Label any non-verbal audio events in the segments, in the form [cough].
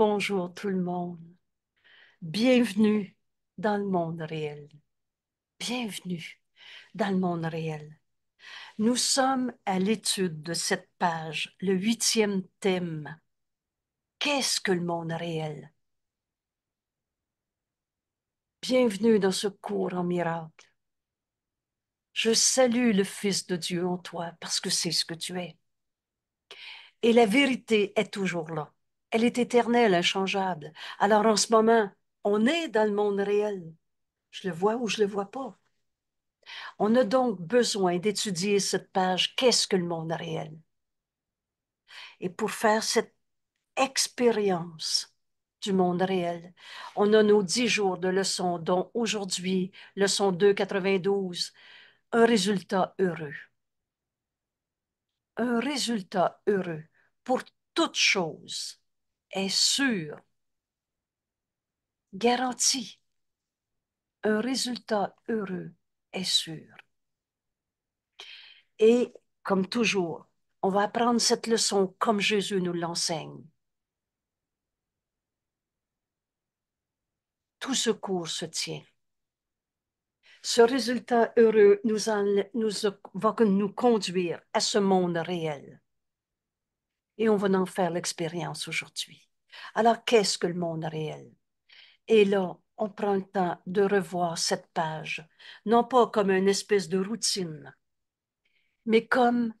Bonjour tout le monde. Bienvenue dans le monde réel. Bienvenue dans le monde réel. Nous sommes à l'étude de cette page, le huitième thème. Qu'est-ce que le monde réel? Bienvenue dans ce cours en miracle. Je salue le Fils de Dieu en toi parce que c'est ce que tu es. Et la vérité est toujours là elle est éternelle, inchangeable. Alors en ce moment, on est dans le monde réel. Je le vois ou je le vois pas. On a donc besoin d'étudier cette page, qu'est-ce que le monde réel? Et pour faire cette expérience du monde réel, on a nos dix jours de leçons, dont aujourd'hui, leçon 292, un résultat heureux. Un résultat heureux pour toute chose est sûr, garanti. Un résultat heureux est sûr. Et comme toujours, on va apprendre cette leçon comme Jésus nous l'enseigne. Tout ce cours se tient. Ce résultat heureux nous, nous va nous conduire à ce monde réel et on va en faire l'expérience aujourd'hui. Alors, qu'est-ce que le monde réel? Et là, on prend le temps de revoir cette page, non pas comme une espèce de routine, mais comme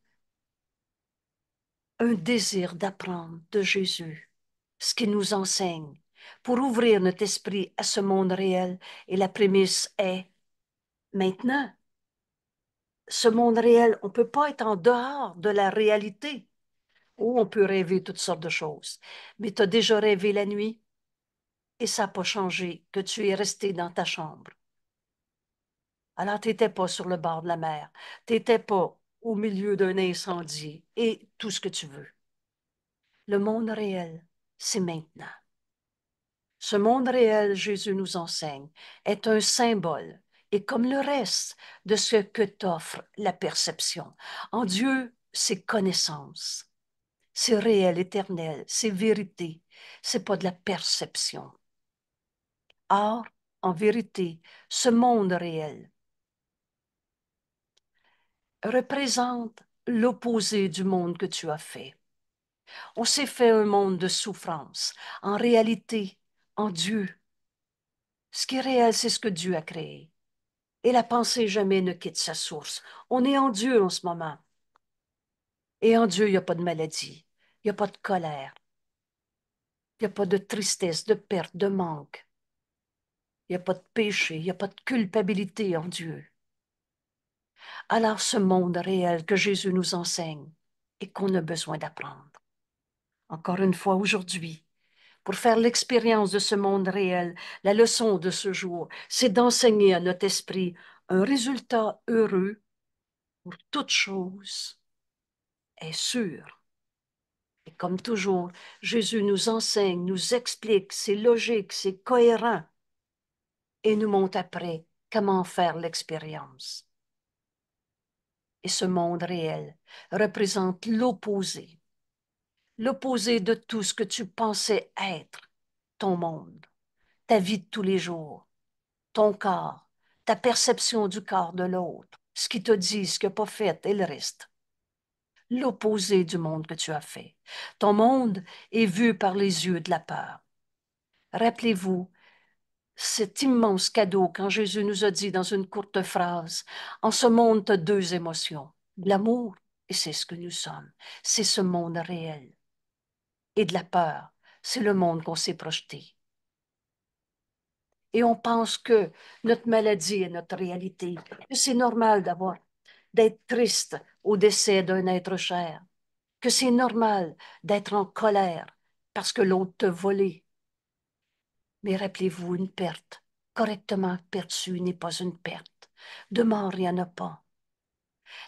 un désir d'apprendre de Jésus ce qu'il nous enseigne pour ouvrir notre esprit à ce monde réel. Et la prémisse est maintenant. Ce monde réel, on ne peut pas être en dehors de la réalité où on peut rêver toutes sortes de choses. Mais tu as déjà rêvé la nuit et ça n'a pas changé que tu es resté dans ta chambre. Alors, tu n'étais pas sur le bord de la mer. Tu n'étais pas au milieu d'un incendie et tout ce que tu veux. Le monde réel, c'est maintenant. Ce monde réel, Jésus nous enseigne, est un symbole et comme le reste de ce que t'offre la perception. En Dieu, c'est connaissance c'est réel, éternel, c'est vérité, c'est pas de la perception. Or, en vérité, ce monde réel représente l'opposé du monde que tu as fait. On s'est fait un monde de souffrance. En réalité, en Dieu, ce qui est réel, c'est ce que Dieu a créé. Et la pensée jamais ne quitte sa source. On est en Dieu en ce moment. Et en Dieu, il n'y a pas de maladie. Il n'y a pas de colère. Il n'y a pas de tristesse, de perte, de manque. Il n'y a pas de péché, il n'y a pas de culpabilité en Dieu. Alors ce monde réel que Jésus nous enseigne et qu'on a besoin d'apprendre. Encore une fois, aujourd'hui, pour faire l'expérience de ce monde réel, la leçon de ce jour, c'est d'enseigner à notre esprit un résultat heureux pour toute chose est sûr. Et comme toujours, Jésus nous enseigne, nous explique, c'est logique, c'est cohérent, et nous montre après comment faire l'expérience. Et ce monde réel représente l'opposé, l'opposé de tout ce que tu pensais être, ton monde, ta vie de tous les jours, ton corps, ta perception du corps de l'autre, ce qui te dit, ce qui n'a pas fait et le reste l'opposé du monde que tu as fait. Ton monde est vu par les yeux de la peur. Rappelez-vous cet immense cadeau quand Jésus nous a dit dans une courte phrase, en ce monde, tu as deux émotions, l'amour, et c'est ce que nous sommes, c'est ce monde réel, et de la peur, c'est le monde qu'on s'est projeté. Et on pense que notre maladie est notre réalité, c'est normal d'avoir, d'être triste, au décès d'un être cher, que c'est normal d'être en colère parce que l'autre te volé. Mais rappelez-vous, une perte correctement perçue n'est pas une perte. Demain, rien il pas.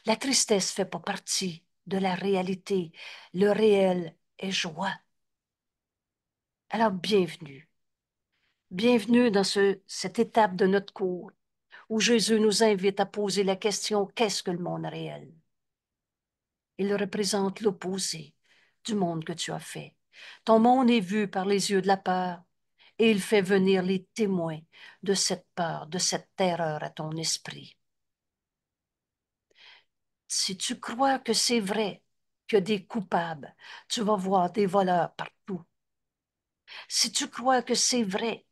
La tristesse fait pas partie de la réalité. Le réel est joie. Alors, bienvenue. Bienvenue dans ce, cette étape de notre cours où Jésus nous invite à poser la question qu'est-ce que le monde réel il représente l'opposé du monde que tu as fait. Ton monde est vu par les yeux de la peur et il fait venir les témoins de cette peur, de cette terreur à ton esprit. Si tu crois que c'est vrai que des coupables, tu vas voir des voleurs partout. Si tu crois que c'est vrai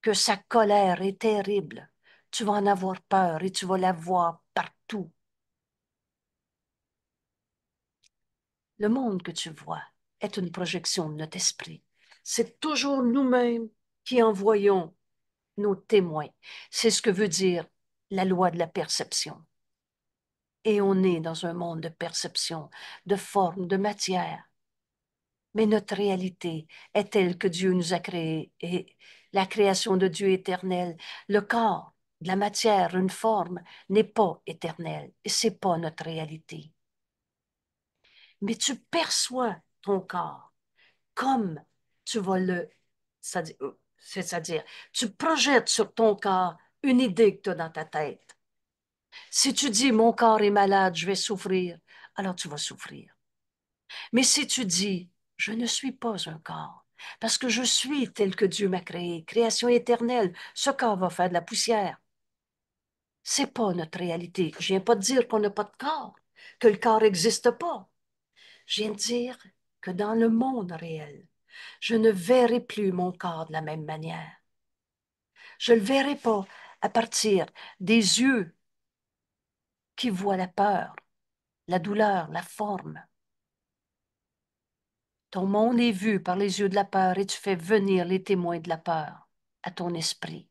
que sa colère est terrible, tu vas en avoir peur et tu vas la voir Le monde que tu vois est une projection de notre esprit. C'est toujours nous-mêmes qui envoyons nos témoins. C'est ce que veut dire la loi de la perception. Et on est dans un monde de perception, de forme, de matière. Mais notre réalité est telle que Dieu nous a créés et la création de Dieu éternelle, le corps, la matière, une forme, n'est pas éternelle et c'est pas notre réalité mais tu perçois ton corps comme tu vas le... C'est-à-dire, euh, tu projettes sur ton corps une idée que tu as dans ta tête. Si tu dis, mon corps est malade, je vais souffrir, alors tu vas souffrir. Mais si tu dis, je ne suis pas un corps, parce que je suis tel que Dieu m'a créé, création éternelle, ce corps va faire de la poussière. C'est pas notre réalité. Je viens pas de dire qu'on n'a pas de corps, que le corps n'existe pas. Je viens de dire que dans le monde réel, je ne verrai plus mon corps de la même manière. Je ne le verrai pas à partir des yeux qui voient la peur, la douleur, la forme. Ton monde est vu par les yeux de la peur et tu fais venir les témoins de la peur à ton esprit.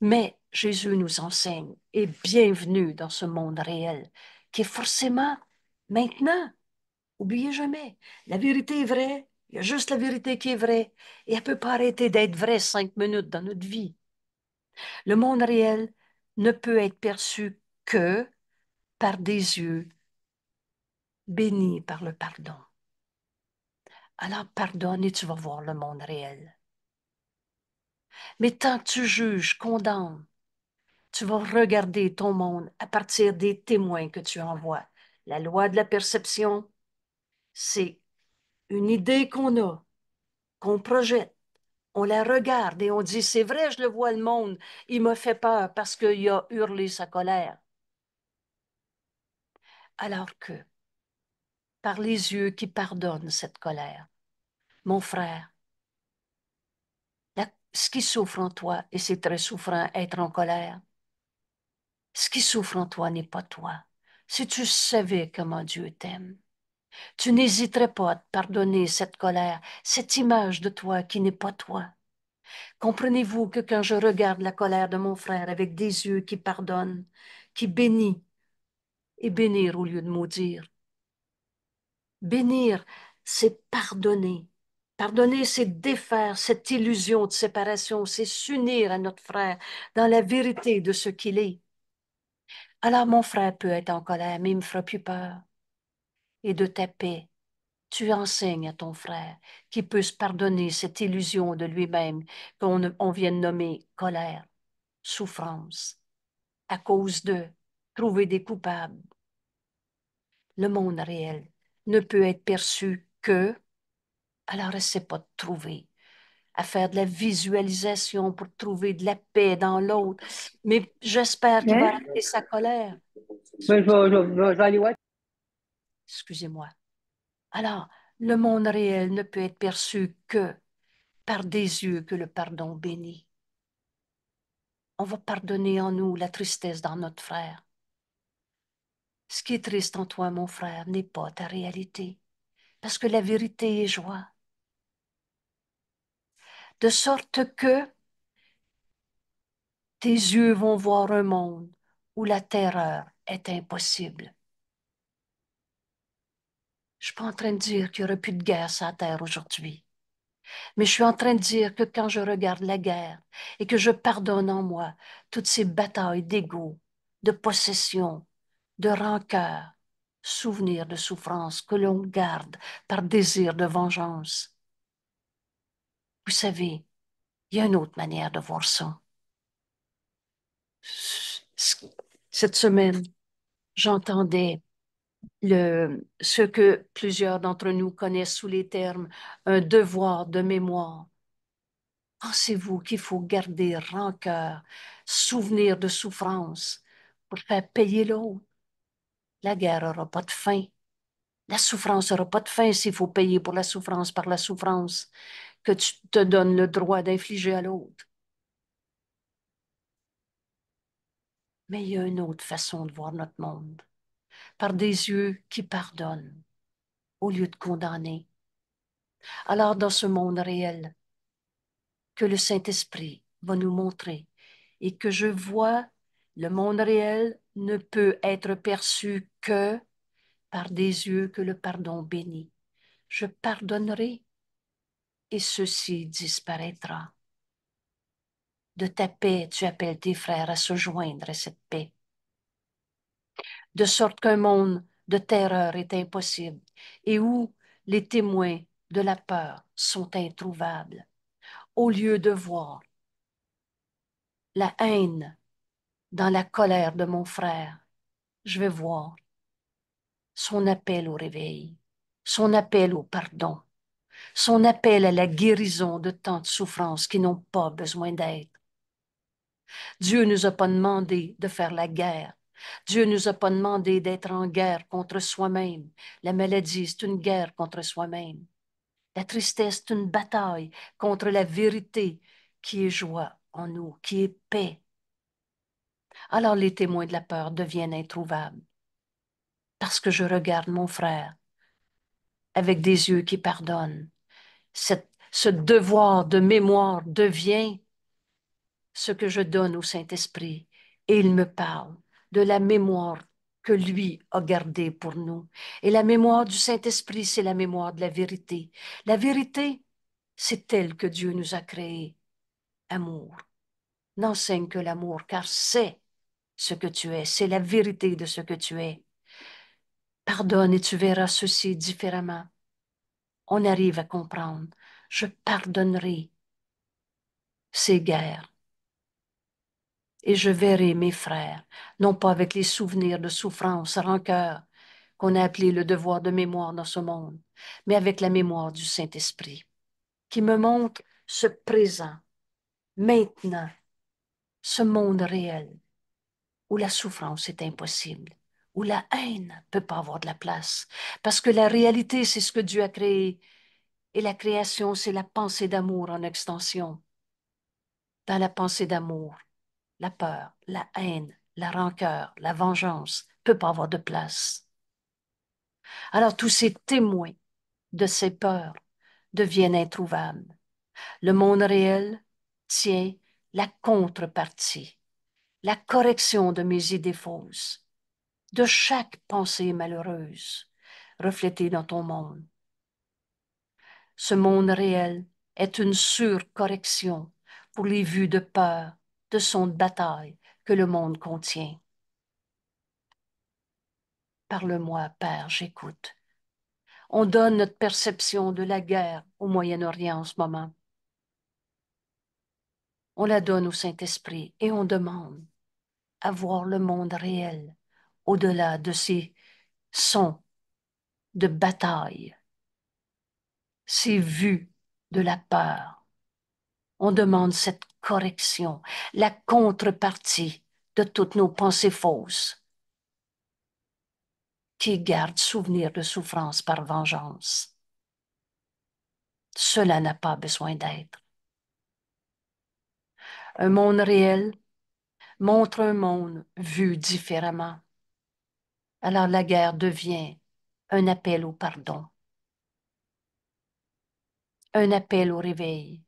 Mais Jésus nous enseigne et bienvenue dans ce monde réel qui est forcément Maintenant, oubliez jamais, la vérité est vraie, il y a juste la vérité qui est vraie, et elle ne peut pas arrêter d'être vraie cinq minutes dans notre vie. Le monde réel ne peut être perçu que par des yeux bénis par le pardon. Alors pardonne et tu vas voir le monde réel. Mais tant que tu juges, condamnes, tu vas regarder ton monde à partir des témoins que tu envoies la loi de la perception, c'est une idée qu'on a, qu'on projette, on la regarde et on dit, c'est vrai, je le vois le monde, il m'a fait peur parce qu'il a hurlé sa colère. Alors que, par les yeux qui pardonnent cette colère, mon frère, ce qui souffre en toi, et c'est très souffrant être en colère, ce qui souffre en toi n'est pas toi. Si tu savais comment Dieu t'aime, tu n'hésiterais pas à pardonner cette colère, cette image de toi qui n'est pas toi. Comprenez-vous que quand je regarde la colère de mon frère avec des yeux qui pardonnent, qui bénit, et bénir au lieu de maudire, bénir, c'est pardonner. Pardonner, c'est défaire cette illusion de séparation, c'est s'unir à notre frère dans la vérité de ce qu'il est. Alors mon frère peut être en colère, mais il me fera plus peur. Et de ta paix, tu enseignes à ton frère qu'il peut se pardonner cette illusion de lui-même qu'on vient de nommer colère, souffrance, à cause de trouver des coupables. Le monde réel ne peut être perçu que, alors essaie pas de trouver à faire de la visualisation pour trouver de la paix dans l'autre. Mais j'espère qu'il va arrêter sa colère. Excusez-moi. Alors, le monde réel ne peut être perçu que par des yeux que le pardon bénit. On va pardonner en nous la tristesse dans notre frère. Ce qui est triste en toi, mon frère, n'est pas ta réalité, parce que la vérité est joie de sorte que tes yeux vont voir un monde où la terreur est impossible. Je suis pas en train de dire qu'il n'y aurait plus de guerre sur la terre aujourd'hui. Mais je suis en train de dire que quand je regarde la guerre et que je pardonne en moi toutes ces batailles d'ego, de possession, de rancœur, souvenirs de souffrance que l'on garde par désir de vengeance, vous savez, il y a une autre manière de voir ça. Cette semaine, j'entendais le, ce que plusieurs d'entre nous connaissent sous les termes un devoir de mémoire. Pensez-vous qu'il faut garder rancœur, souvenir de souffrance pour faire payer l'autre? La guerre n'aura pas de fin. La souffrance n'aura pas de fin s'il faut payer pour la souffrance par la souffrance que tu te donnes le droit d'infliger à l'autre. Mais il y a une autre façon de voir notre monde, par des yeux qui pardonnent au lieu de condamner. Alors dans ce monde réel, que le Saint-Esprit va nous montrer et que je vois, le monde réel ne peut être perçu que par des yeux que le pardon bénit. Je pardonnerai et ceci disparaîtra. De ta paix, tu appelles tes frères à se joindre à cette paix. De sorte qu'un monde de terreur est impossible et où les témoins de la peur sont introuvables, au lieu de voir la haine dans la colère de mon frère, je vais voir son appel au réveil, son appel au pardon son appel à la guérison de tant de souffrances qui n'ont pas besoin d'être. Dieu ne nous a pas demandé de faire la guerre. Dieu ne nous a pas demandé d'être en guerre contre soi-même. La maladie, c'est une guerre contre soi-même. La tristesse, c'est une bataille contre la vérité qui est joie en nous, qui est paix. Alors les témoins de la peur deviennent introuvables. Parce que je regarde mon frère avec des yeux qui pardonnent. ce devoir de mémoire devient ce que je donne au Saint-Esprit et il me parle de la mémoire que lui a gardée pour nous. Et la mémoire du Saint-Esprit, c'est la mémoire de la vérité. La vérité, c'est telle que Dieu nous a créée. Amour. N'enseigne que l'amour, car c'est ce que tu es, c'est la vérité de ce que tu es. Pardonne et tu verras ceci différemment. On arrive à comprendre. Je pardonnerai ces guerres. Et je verrai mes frères, non pas avec les souvenirs de souffrance, rancœur, qu'on a appelé le devoir de mémoire dans ce monde, mais avec la mémoire du Saint-Esprit, qui me montre ce présent, maintenant, ce monde réel où la souffrance est impossible où la haine ne peut pas avoir de place, parce que la réalité, c'est ce que Dieu a créé, et la création, c'est la pensée d'amour en extension. Dans la pensée d'amour, la peur, la haine, la rancœur, la vengeance ne peut pas avoir de place. Alors tous ces témoins de ces peurs deviennent introuvables. Le monde réel tient la contrepartie, la correction de mes idées fausses, de chaque pensée malheureuse reflétée dans ton monde. Ce monde réel est une correction pour les vues de peur, de son de bataille que le monde contient. Parle-moi, Père, j'écoute. On donne notre perception de la guerre au Moyen-Orient en ce moment. On la donne au Saint-Esprit et on demande à voir le monde réel au-delà de ces sons de bataille, ces vues de la peur. On demande cette correction, la contrepartie de toutes nos pensées fausses qui gardent souvenir de souffrance par vengeance. Cela n'a pas besoin d'être. Un monde réel montre un monde vu différemment alors la guerre devient un appel au pardon, un appel au réveil,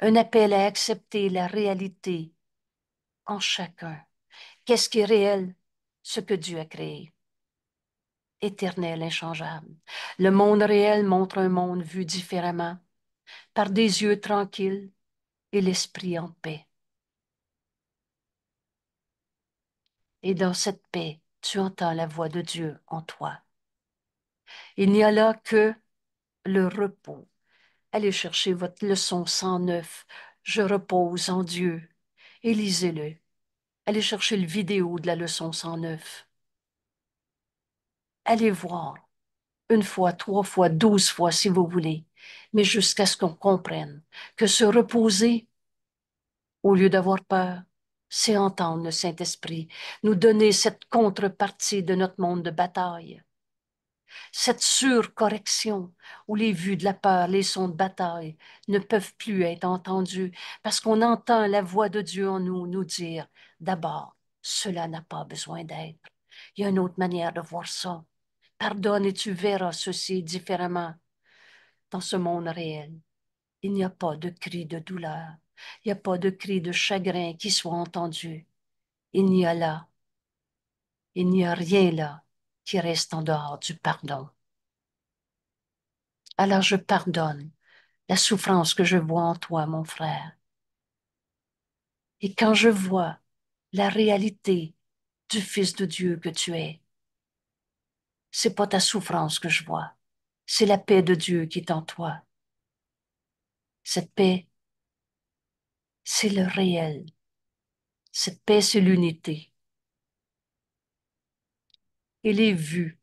un appel à accepter la réalité en chacun. Qu'est-ce qui est réel? Ce que Dieu a créé. Éternel, inchangeable. Le monde réel montre un monde vu différemment, par des yeux tranquilles et l'esprit en paix. Et dans cette paix, tu entends la voix de Dieu en toi. Il n'y a là que le repos. Allez chercher votre leçon 109, Je repose en Dieu, et lisez-le. Allez chercher le vidéo de la leçon 109. Allez voir, une fois, trois fois, douze fois si vous voulez, mais jusqu'à ce qu'on comprenne que se reposer, au lieu d'avoir peur, c'est entendre le Saint-Esprit nous donner cette contrepartie de notre monde de bataille, cette surcorrection où les vues de la peur, les sons de bataille ne peuvent plus être entendus parce qu'on entend la voix de Dieu en nous nous dire d'abord, cela n'a pas besoin d'être. Il y a une autre manière de voir ça. Pardonne et tu verras ceci différemment. Dans ce monde réel, il n'y a pas de cri de douleur, il n'y a pas de cri de chagrin qui soit entendu. Il n'y a là, il n'y a rien là qui reste en dehors du pardon. Alors je pardonne la souffrance que je vois en toi, mon frère. Et quand je vois la réalité du Fils de Dieu que tu es, c'est pas ta souffrance que je vois, c'est la paix de Dieu qui est en toi. Cette paix c'est le réel. Cette paix, c'est l'unité. Et les vues,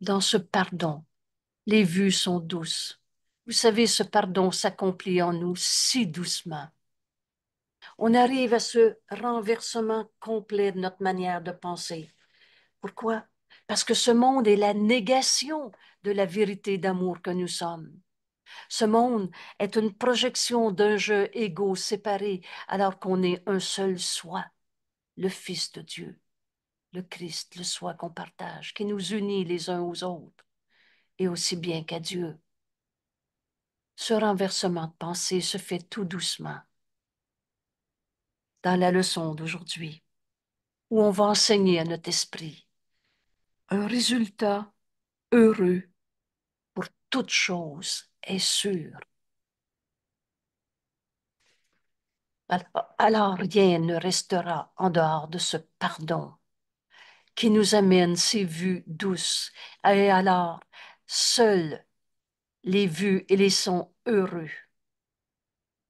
dans ce pardon. Les vues sont douces. Vous savez, ce pardon s'accomplit en nous si doucement. On arrive à ce renversement complet de notre manière de penser. Pourquoi? Parce que ce monde est la négation de la vérité d'amour que nous sommes. Ce monde est une projection d'un jeu égaux séparé alors qu'on est un seul soi, le Fils de Dieu, le Christ, le soi qu'on partage, qui nous unit les uns aux autres, et aussi bien qu'à Dieu. Ce renversement de pensée se fait tout doucement. Dans la leçon d'aujourd'hui, où on va enseigner à notre esprit un résultat heureux pour toute chose est sûr. Alors, rien ne restera en dehors de ce pardon qui nous amène ces vues douces. Et alors, seuls les vues et les sons heureux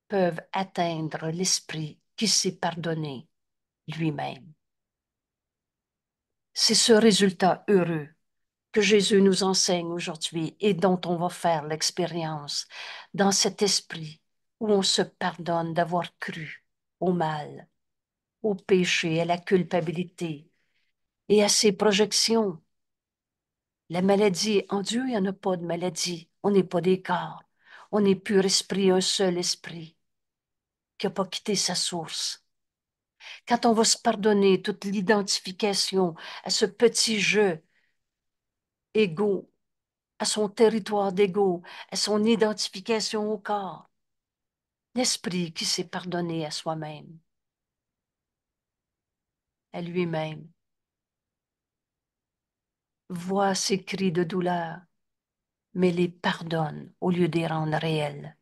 peuvent atteindre l'esprit qui s'est pardonné lui-même. C'est ce résultat heureux que Jésus nous enseigne aujourd'hui et dont on va faire l'expérience dans cet esprit où on se pardonne d'avoir cru au mal, au péché, à la culpabilité et à ses projections. La maladie, en Dieu, il n'y en a pas de maladie. On n'est pas des corps. On est pur esprit, un seul esprit qui n'a pas quitté sa source. Quand on va se pardonner toute l'identification à ce petit jeu égaux, à son territoire d'égo, à son identification au corps. L'esprit qui s'est pardonné à soi-même, à lui-même, voit ses cris de douleur, mais les pardonne au lieu des rendre réels.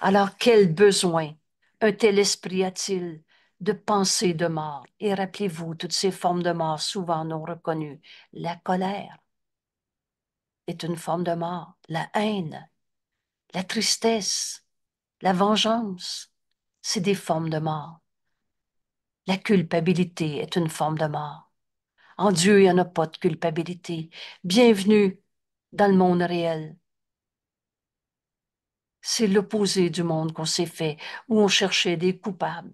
Alors quel besoin un tel esprit a-t-il de pensées de mort. Et rappelez-vous, toutes ces formes de mort souvent non reconnues. La colère est une forme de mort, la haine, la tristesse, la vengeance, c'est des formes de mort. La culpabilité est une forme de mort. En Dieu, il n'y en a pas de culpabilité. Bienvenue dans le monde réel. C'est l'opposé du monde qu'on s'est fait, où on cherchait des coupables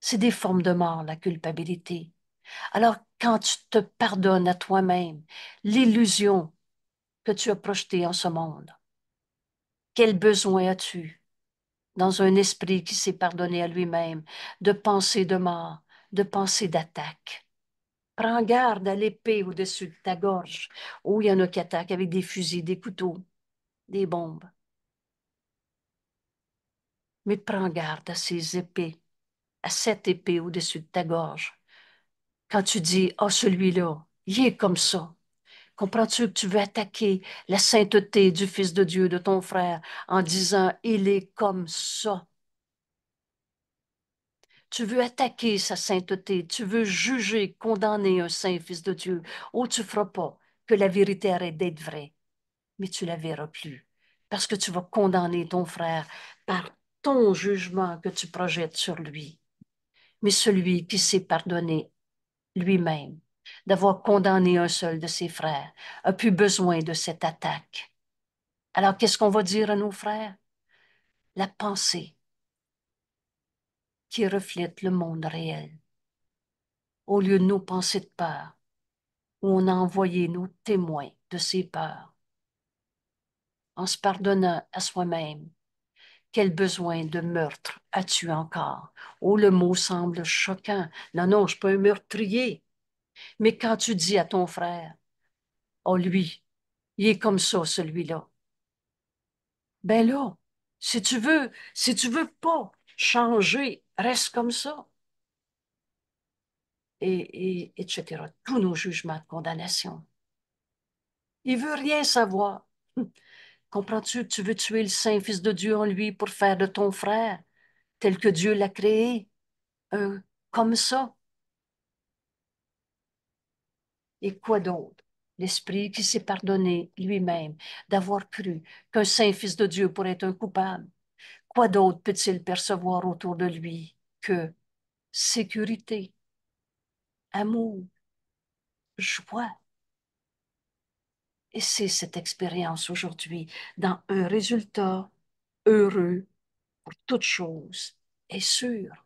c'est des formes de mort, la culpabilité. Alors, quand tu te pardonnes à toi-même l'illusion que tu as projetée en ce monde, quel besoin as-tu dans un esprit qui s'est pardonné à lui-même de penser de mort, de penser d'attaque? Prends garde à l'épée au-dessus de ta gorge. où oh, il y en a qui attaquent avec des fusils, des couteaux, des bombes. Mais prends garde à ces épées à cette épée au-dessus de ta gorge. Quand tu dis, oh, celui-là, il est comme ça. Comprends-tu que tu veux attaquer la sainteté du Fils de Dieu, de ton frère, en disant, il est comme ça. Tu veux attaquer sa sainteté, tu veux juger, condamner un saint Fils de Dieu. Oh, tu ne feras pas que la vérité arrête d'être vraie, mais tu la verras plus, parce que tu vas condamner ton frère par ton jugement que tu projettes sur lui mais celui qui s'est pardonné lui-même d'avoir condamné un seul de ses frères a pu besoin de cette attaque. Alors qu'est-ce qu'on va dire à nos frères? La pensée qui reflète le monde réel. Au lieu de nos pensées de peur, où on a envoyé nos témoins de ces peurs, en se pardonnant à soi-même, quel besoin de meurtre as-tu encore? Oh, le mot semble choquant. Non, non, je ne suis pas un meurtrier. Mais quand tu dis à ton frère, oh, lui, il est comme ça, celui-là. Ben là, si tu veux, si tu veux pas changer, reste comme ça. Et, etc. Tous nos jugements de condamnation. Il veut rien savoir. Comprends-tu? que Tu veux tuer le Saint-Fils de Dieu en lui pour faire de ton frère, tel que Dieu l'a créé, un comme ça. Et quoi d'autre? L'Esprit qui s'est pardonné lui-même d'avoir cru qu'un Saint-Fils de Dieu pourrait être un coupable. Quoi d'autre peut-il percevoir autour de lui que sécurité, amour, joie, et c'est cette expérience aujourd'hui dans un résultat heureux pour toute chose et sûr.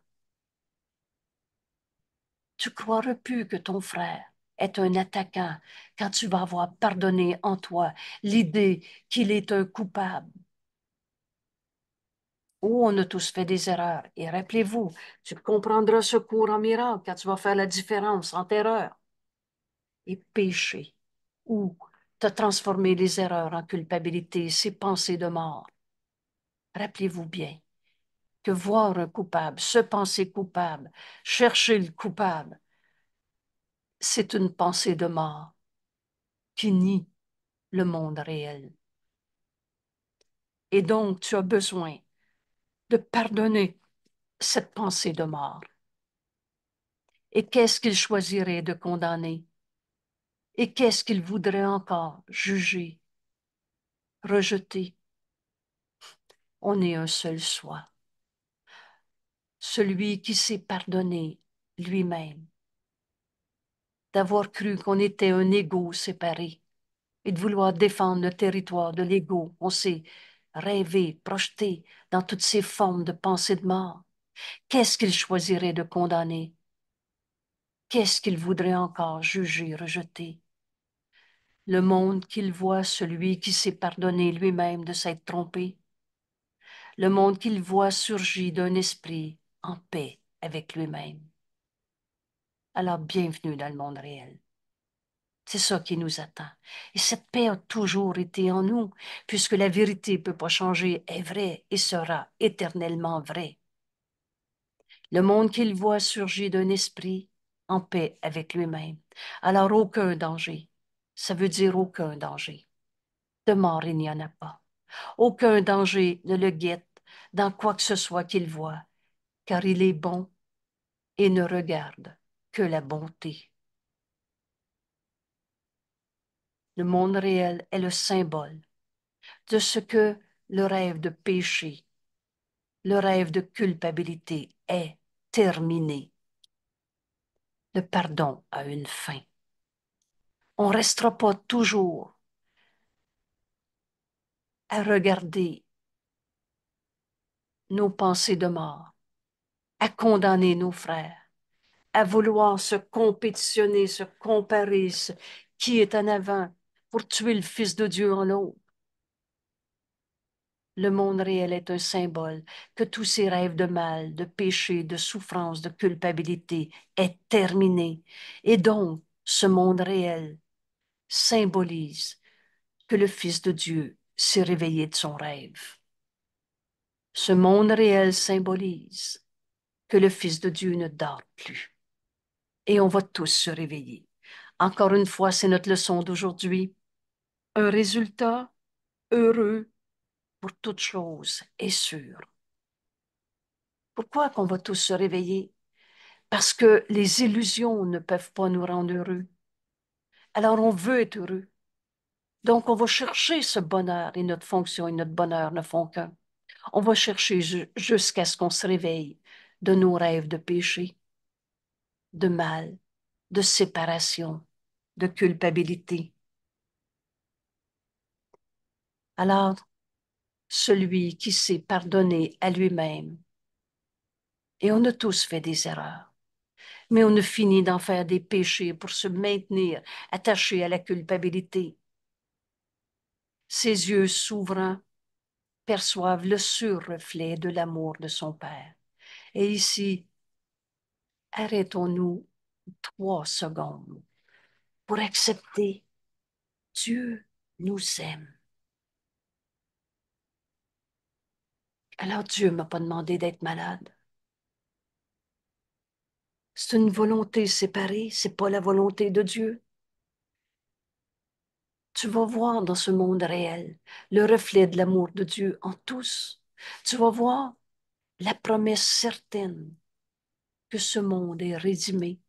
Tu croiras plus que ton frère est un attaquant quand tu vas avoir pardonné en toi l'idée qu'il est un coupable. Où on a tous fait des erreurs. Et rappelez-vous, tu comprendras ce cours en miracle quand tu vas faire la différence entre erreur et péché ou T'as transformé les erreurs en culpabilité, ces pensées de mort. Rappelez-vous bien que voir un coupable, se penser coupable, chercher le coupable, c'est une pensée de mort qui nie le monde réel. Et donc, tu as besoin de pardonner cette pensée de mort. Et qu'est-ce qu'il choisirait de condamner et qu'est-ce qu'il voudrait encore juger, rejeter On est un seul soi, celui qui s'est pardonné lui-même, d'avoir cru qu'on était un égo séparé et de vouloir défendre le territoire de l'ego. On s'est rêvé, projeté dans toutes ces formes de pensée de mort. Qu'est-ce qu'il choisirait de condamner Qu'est-ce qu'il voudrait encore juger, rejeter le monde qu'il voit celui qui s'est pardonné lui-même de s'être trompé. Le monde qu'il voit surgit d'un esprit en paix avec lui-même. Alors bienvenue dans le monde réel. C'est ça qui nous attend. Et cette paix a toujours été en nous, puisque la vérité ne peut pas changer, est vraie et sera éternellement vraie. Le monde qu'il voit surgit d'un esprit en paix avec lui-même. Alors aucun danger, ça veut dire aucun danger. De mort, il n'y en a pas. Aucun danger ne le guette dans quoi que ce soit qu'il voit, car il est bon et ne regarde que la bonté. Le monde réel est le symbole de ce que le rêve de péché, le rêve de culpabilité est terminé. Le pardon a une fin on restera pas toujours à regarder nos pensées de mort, à condamner nos frères, à vouloir se compétitionner, se comparer, ce qui est en avant pour tuer le Fils de Dieu en l'autre. Le monde réel est un symbole que tous ces rêves de mal, de péché, de souffrance, de culpabilité est terminé. Et donc, ce monde réel symbolise que le Fils de Dieu s'est réveillé de son rêve. Ce monde réel symbolise que le Fils de Dieu ne dort plus. Et on va tous se réveiller. Encore une fois, c'est notre leçon d'aujourd'hui. Un résultat heureux pour toute chose est sûr. Pourquoi qu'on va tous se réveiller? Parce que les illusions ne peuvent pas nous rendre heureux. Alors on veut être heureux. Donc on va chercher ce bonheur et notre fonction et notre bonheur ne font qu'un. On va chercher jusqu'à ce qu'on se réveille de nos rêves de péché, de mal, de séparation, de culpabilité. Alors, celui qui s'est pardonné à lui-même, et on a tous fait des erreurs, mais on ne finit d'en faire des péchés pour se maintenir attaché à la culpabilité. Ses yeux s'ouvrant perçoivent le sur-reflet de l'amour de son Père. Et ici, arrêtons-nous trois secondes pour accepter Dieu nous aime. Alors Dieu ne m'a pas demandé d'être malade. C'est une volonté séparée, c'est pas la volonté de Dieu. Tu vas voir dans ce monde réel le reflet de l'amour de Dieu en tous. Tu vas voir la promesse certaine que ce monde est rédimé.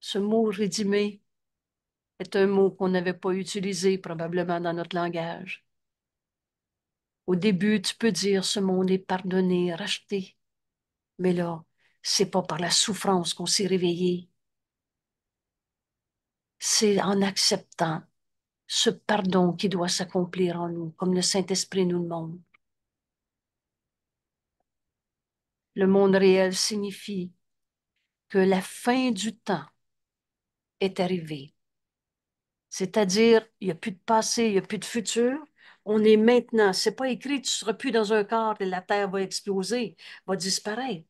Ce mot rédimé est un mot qu'on n'avait pas utilisé probablement dans notre langage. Au début, tu peux dire ce monde est pardonné, racheté. Mais là, c'est pas par la souffrance qu'on s'est réveillé. C'est en acceptant ce pardon qui doit s'accomplir en nous, comme le Saint-Esprit nous le montre. Le monde réel signifie que la fin du temps est arrivée. C'est-à-dire, il n'y a plus de passé, il n'y a plus de futur. On est maintenant. C'est pas écrit, tu ne seras plus dans un corps et la terre va exploser, va disparaître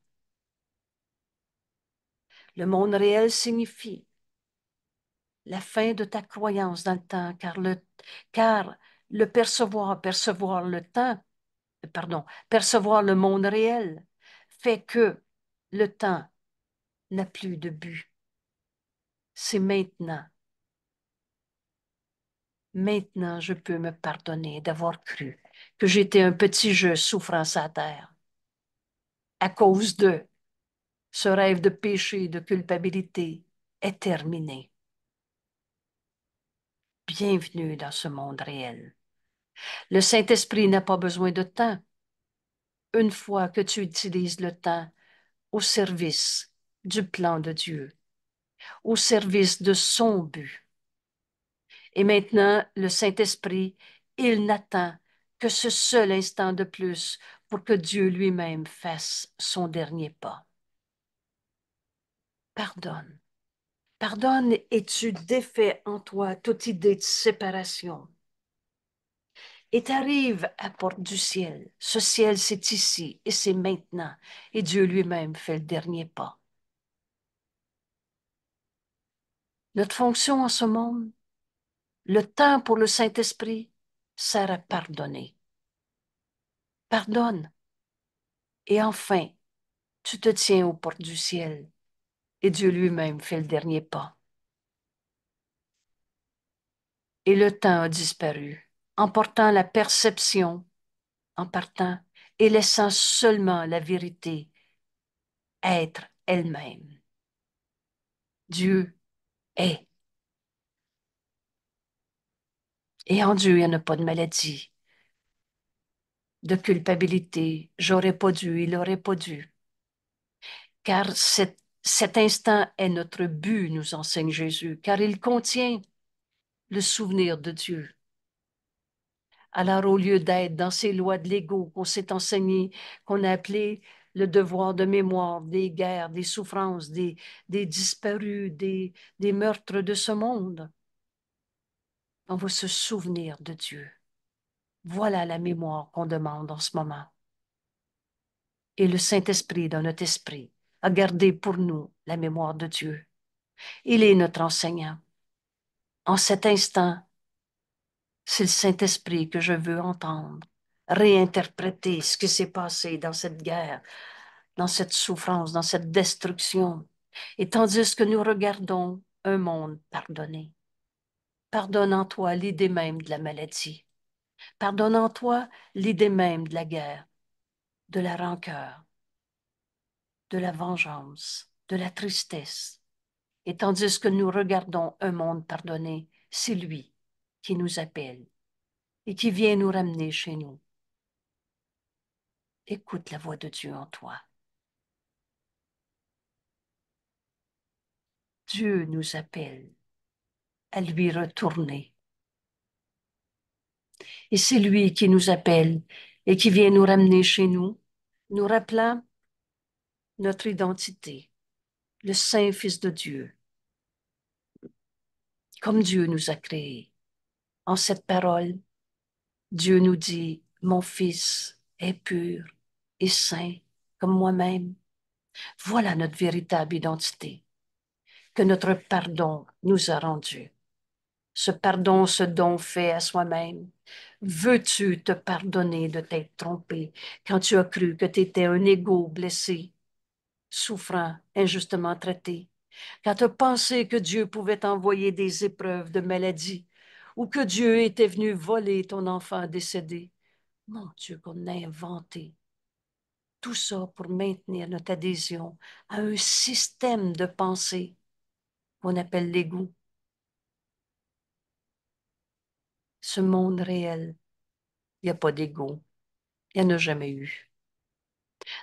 le monde réel signifie la fin de ta croyance dans le temps, car le, percevoir, percevoir le temps, euh, pardon, percevoir le monde réel fait que le temps n'a plus de but. C'est maintenant. Maintenant, je peux me pardonner d'avoir cru que j'étais un petit jeu souffrant sa terre à cause de ce rêve de péché, de culpabilité est terminé. Bienvenue dans ce monde réel. Le Saint-Esprit n'a pas besoin de temps. Une fois que tu utilises le temps au service du plan de Dieu, au service de son but. Et maintenant, le Saint-Esprit, il n'attend que ce seul instant de plus pour que Dieu lui-même fasse son dernier pas pardonne. Pardonne et tu défais en toi toute idée de séparation. Et tu arrives à la porte du ciel. Ce ciel, c'est ici et c'est maintenant. Et Dieu lui-même fait le dernier pas. Notre fonction en ce monde, le temps pour le Saint-Esprit, sert à pardonner. Pardonne. Et enfin, tu te tiens aux portes du ciel et Dieu lui-même fait le dernier pas. Et le temps a disparu, emportant la perception en partant et laissant seulement la vérité être elle-même. Dieu est. Et en Dieu, il n'y a pas de maladie, de culpabilité, j'aurais pas dû, il aurait pas dû. Car cette cet instant est notre but, nous enseigne Jésus, car il contient le souvenir de Dieu. Alors, au lieu d'être dans ces lois de l'ego qu'on s'est enseigné, qu'on a appelé le devoir de mémoire des guerres, des souffrances, des, disparus, des, des meurtres de ce monde, on va se souvenir de Dieu. Voilà la mémoire qu'on demande en ce moment. Et le Saint-Esprit dans notre esprit à garder pour nous la mémoire de Dieu. Il est notre enseignant. En cet instant, c'est le Saint-Esprit que je veux entendre, réinterpréter ce qui s'est passé dans cette guerre, dans cette souffrance, dans cette destruction. Et tandis que nous regardons un monde pardonné, pardonne en toi l'idée même de la maladie, pardonne en toi l'idée même de la guerre, de la rancœur, de la vengeance, de la tristesse. Et tandis que nous regardons un monde pardonné, c'est lui qui nous appelle et qui vient nous ramener chez nous. Écoute la voix de Dieu en toi. Dieu nous appelle à lui retourner. Et c'est lui qui nous appelle et qui vient nous ramener chez nous, nous rappelant notre identité, le Saint Fils de Dieu, comme Dieu nous a créés. En cette parole, Dieu nous dit, mon Fils est pur et saint comme moi-même. Voilà notre véritable identité que notre pardon nous a rendu. Ce pardon, ce don fait à soi-même. Veux-tu te pardonner de t'être trompé quand tu as cru que tu étais un égo blessé souffrant, injustement traité, quand tu pensais que Dieu pouvait t'envoyer des épreuves de maladie ou que Dieu était venu voler ton enfant décédé, mon Dieu, qu'on a inventé tout ça pour maintenir notre adhésion à un système de pensée qu'on appelle l'ego. Ce monde réel, il n'y a pas d'ego. Il n'y en a jamais eu.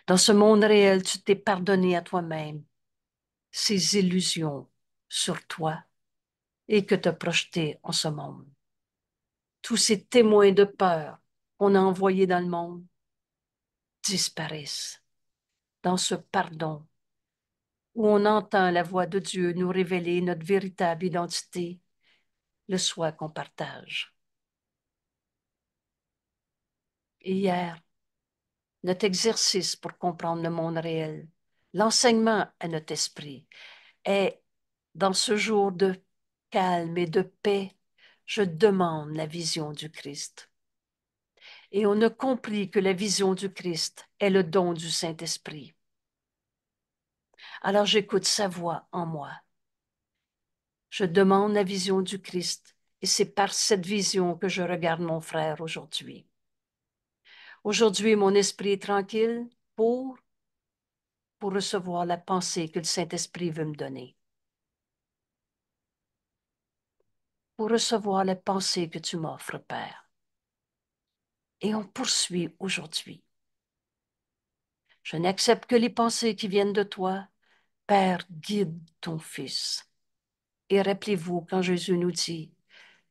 Dans ce monde réel, tu t'es pardonné à toi-même ces illusions sur toi et que tu as projetées en ce monde. Tous ces témoins de peur qu'on a envoyés dans le monde disparaissent dans ce pardon où on entend la voix de Dieu nous révéler notre véritable identité, le soi qu'on partage. Hier, notre exercice pour comprendre le monde réel, l'enseignement à notre esprit. Et dans ce jour de calme et de paix, je demande la vision du Christ. Et on a compris que la vision du Christ est le don du Saint-Esprit. Alors j'écoute sa voix en moi. Je demande la vision du Christ et c'est par cette vision que je regarde mon frère aujourd'hui. Aujourd'hui, mon esprit est tranquille pour, pour recevoir la pensée que le Saint-Esprit veut me donner. Pour recevoir la pensée que tu m'offres, Père. Et on poursuit aujourd'hui. Je n'accepte que les pensées qui viennent de toi. Père, guide ton Fils. Et rappelez-vous quand Jésus nous dit,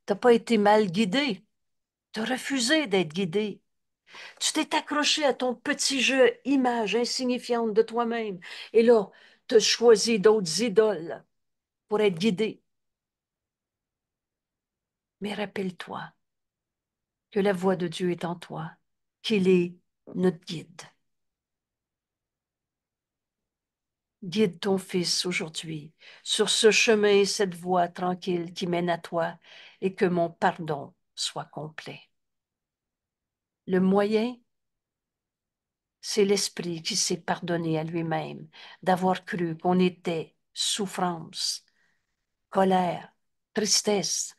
tu n'as pas été mal guidé, tu as refusé d'être guidé, tu t'es accroché à ton petit jeu, image insignifiante de toi-même. Et là, tu as choisi d'autres idoles pour être guidé. Mais rappelle-toi que la voix de Dieu est en toi, qu'il est notre guide. Guide ton fils aujourd'hui sur ce chemin cette voie tranquille qui mène à toi et que mon pardon soit complet. Le moyen, c'est l'esprit qui s'est pardonné à lui-même d'avoir cru qu'on était souffrance, colère, tristesse.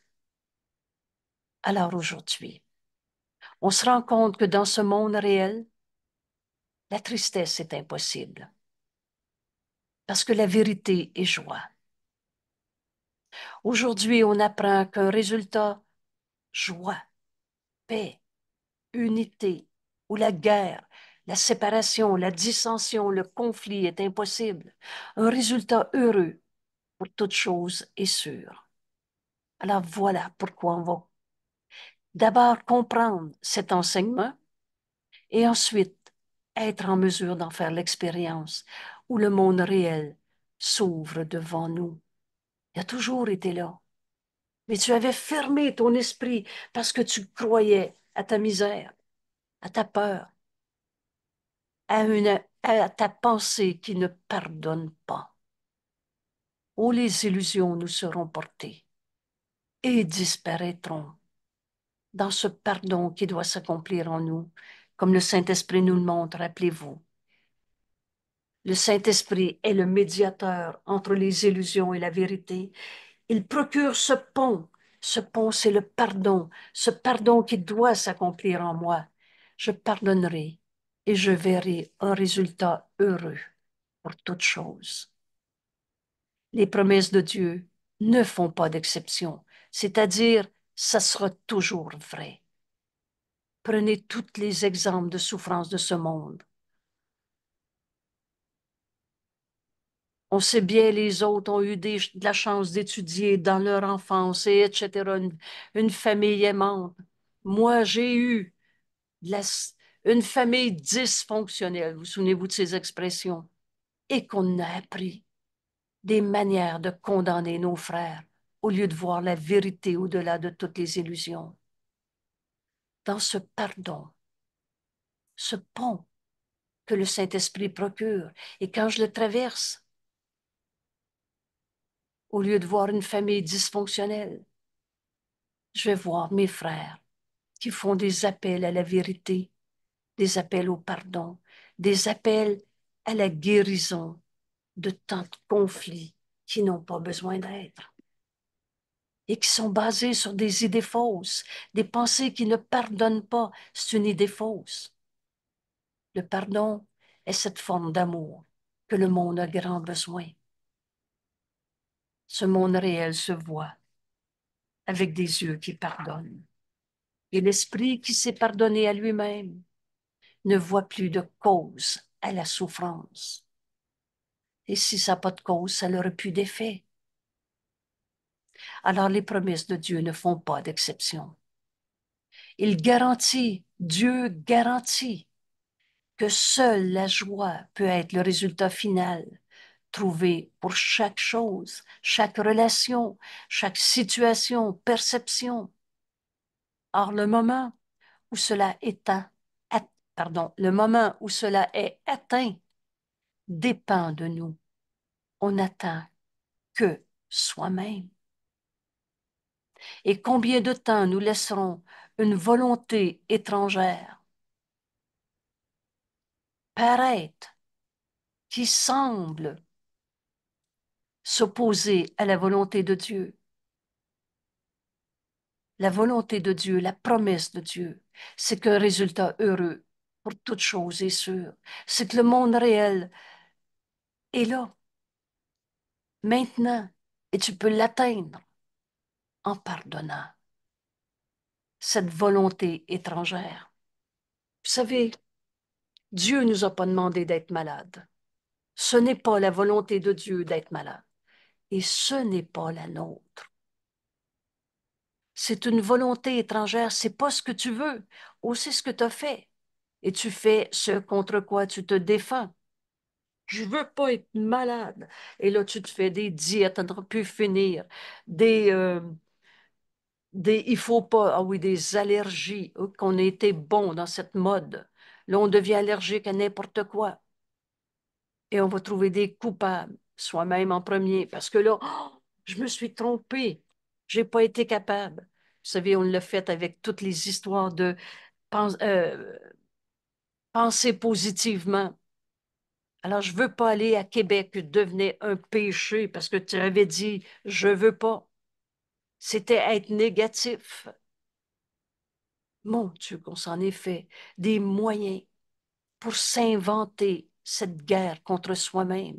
Alors aujourd'hui, on se rend compte que dans ce monde réel, la tristesse est impossible, parce que la vérité est joie. Aujourd'hui, on apprend qu'un résultat, joie, paix, unité où la guerre, la séparation, la dissension, le conflit est impossible. Un résultat heureux pour toute chose est sûr. Alors voilà pourquoi on va d'abord comprendre cet enseignement et ensuite être en mesure d'en faire l'expérience où le monde réel s'ouvre devant nous. Il a toujours été là. Mais tu avais fermé ton esprit parce que tu croyais à ta misère, à ta peur, à, une, ta pensée qui ne pardonne pas. Où les illusions nous seront portées et disparaîtront dans ce pardon qui doit s'accomplir en nous, comme le Saint-Esprit nous le montre, rappelez-vous. Le Saint-Esprit est le médiateur entre les illusions et la vérité. Il procure ce pont ce pont, c'est le pardon, ce pardon qui doit s'accomplir en moi. Je pardonnerai et je verrai un résultat heureux pour toute chose. Les promesses de Dieu ne font pas d'exception, c'est-à-dire ça sera toujours vrai. Prenez tous les exemples de souffrance de ce monde. on sait bien les autres ont eu de la chance d'étudier dans leur enfance, et etc. Une, famille aimante. Moi, j'ai eu une famille dysfonctionnelle, vous, vous souvenez-vous de ces expressions, et qu'on a appris des manières de condamner nos frères au lieu de voir la vérité au-delà de toutes les illusions. Dans ce pardon, ce pont que le Saint-Esprit procure, et quand je le traverse, au lieu de voir une famille dysfonctionnelle, je vais voir mes frères qui font des appels à la vérité, des appels au pardon, des appels à la guérison de tant de conflits qui n'ont pas besoin d'être et qui sont basés sur des idées fausses, des pensées qui ne pardonnent pas, c'est une idée fausse. Le pardon est cette forme d'amour que le monde a grand besoin. Ce monde réel se voit avec des yeux qui pardonnent. Et l'esprit qui s'est pardonné à lui-même ne voit plus de cause à la souffrance. Et si ça n'a pas de cause, ça n'aurait plus d'effet. Alors les promesses de Dieu ne font pas d'exception. Il garantit, Dieu garantit que seule la joie peut être le résultat final trouver pour chaque chose, chaque relation, chaque situation, perception. Or, le moment où cela est atteint, pardon, le moment où cela est atteint dépend de nous. On n'atteint que soi-même. Et combien de temps nous laisserons une volonté étrangère paraître qui semble s'opposer à la volonté de Dieu. La volonté de Dieu, la promesse de Dieu, c'est qu'un résultat heureux pour toute chose est sûr. C'est que le monde réel est là, maintenant, et tu peux l'atteindre en pardonnant cette volonté étrangère. Vous savez, Dieu ne nous a pas demandé d'être malade. Ce n'est pas la volonté de Dieu d'être malade et ce n'est pas la nôtre. C'est une volonté étrangère, c'est pas ce que tu veux, ou oh, c'est ce que tu as fait. Et tu fais ce contre quoi tu te défends. Je veux pas être malade. Et là, tu te fais des diètes, Tu pu finir, des, euh, des il faut pas, ah oui, des allergies, oh, qu'on ait été bon dans cette mode. Là, on devient allergique à n'importe quoi. Et on va trouver des coupables soi-même en premier, parce que là, oh, je me suis trompée, n'ai pas été capable. Vous savez, on le fait avec toutes les histoires de euh, penser positivement. Alors, je veux pas aller à Québec, devenir un péché parce que tu avais dit, je veux pas. C'était être négatif. Mon Dieu, qu'on s'en est fait des moyens pour s'inventer cette guerre contre soi-même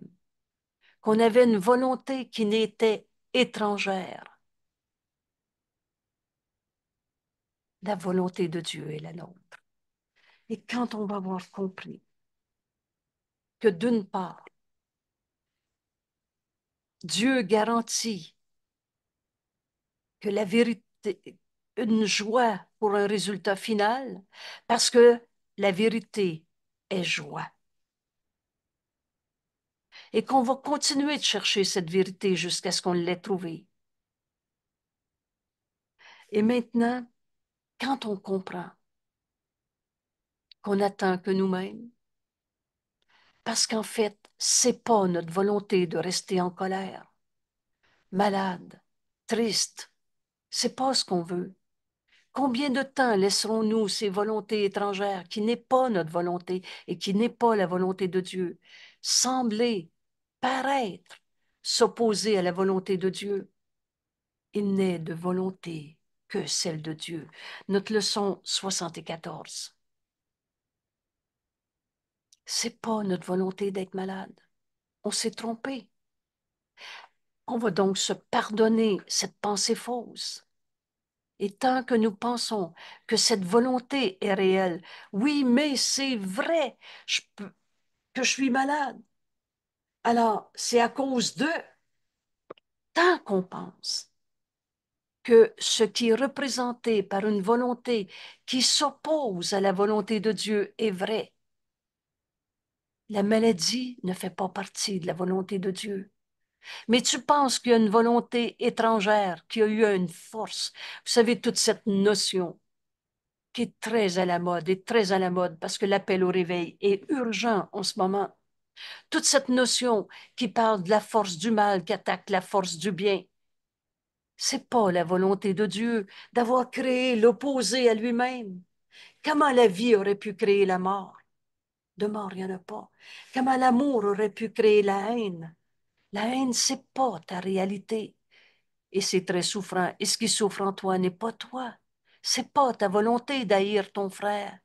qu'on avait une volonté qui n'était étrangère. La volonté de Dieu est la nôtre. Et quand on va avoir compris que d'une part, Dieu garantit que la vérité, une joie pour un résultat final, parce que la vérité est joie et qu'on va continuer de chercher cette vérité jusqu'à ce qu'on l'ait trouvée. Et maintenant, quand on comprend qu'on n'attend que nous-mêmes, parce qu'en fait, c'est pas notre volonté de rester en colère, malade, triste, c'est pas ce qu'on veut. Combien de temps laisserons-nous ces volontés étrangères, qui n'est pas notre volonté et qui n'est pas la volonté de Dieu, sembler paraître s'opposer à la volonté de Dieu. Il n'est de volonté que celle de Dieu. Notre leçon 74. C'est pas notre volonté d'être malade. On s'est trompé. On va donc se pardonner cette pensée fausse. Et tant que nous pensons que cette volonté est réelle, oui, mais c'est vrai que je suis malade, alors, c'est à cause de, tant qu'on pense, que ce qui est représenté par une volonté qui s'oppose à la volonté de Dieu est vrai. La maladie ne fait pas partie de la volonté de Dieu. Mais tu penses qu'il y a une volonté étrangère, qui a eu une force. Vous savez, toute cette notion qui est très à la mode, est très à la mode parce que l'appel au réveil est urgent en ce moment. Toute cette notion qui parle de la force du mal qui attaque la force du bien, c'est pas la volonté de Dieu d'avoir créé l'opposé à lui-même. Comment la vie aurait pu créer la mort? De mort, il n'y en a pas. Comment l'amour aurait pu créer la haine? La haine, c'est pas ta réalité. Et c'est très souffrant. Et ce qui souffre en toi n'est pas toi. C'est pas ta volonté d'haïr ton frère.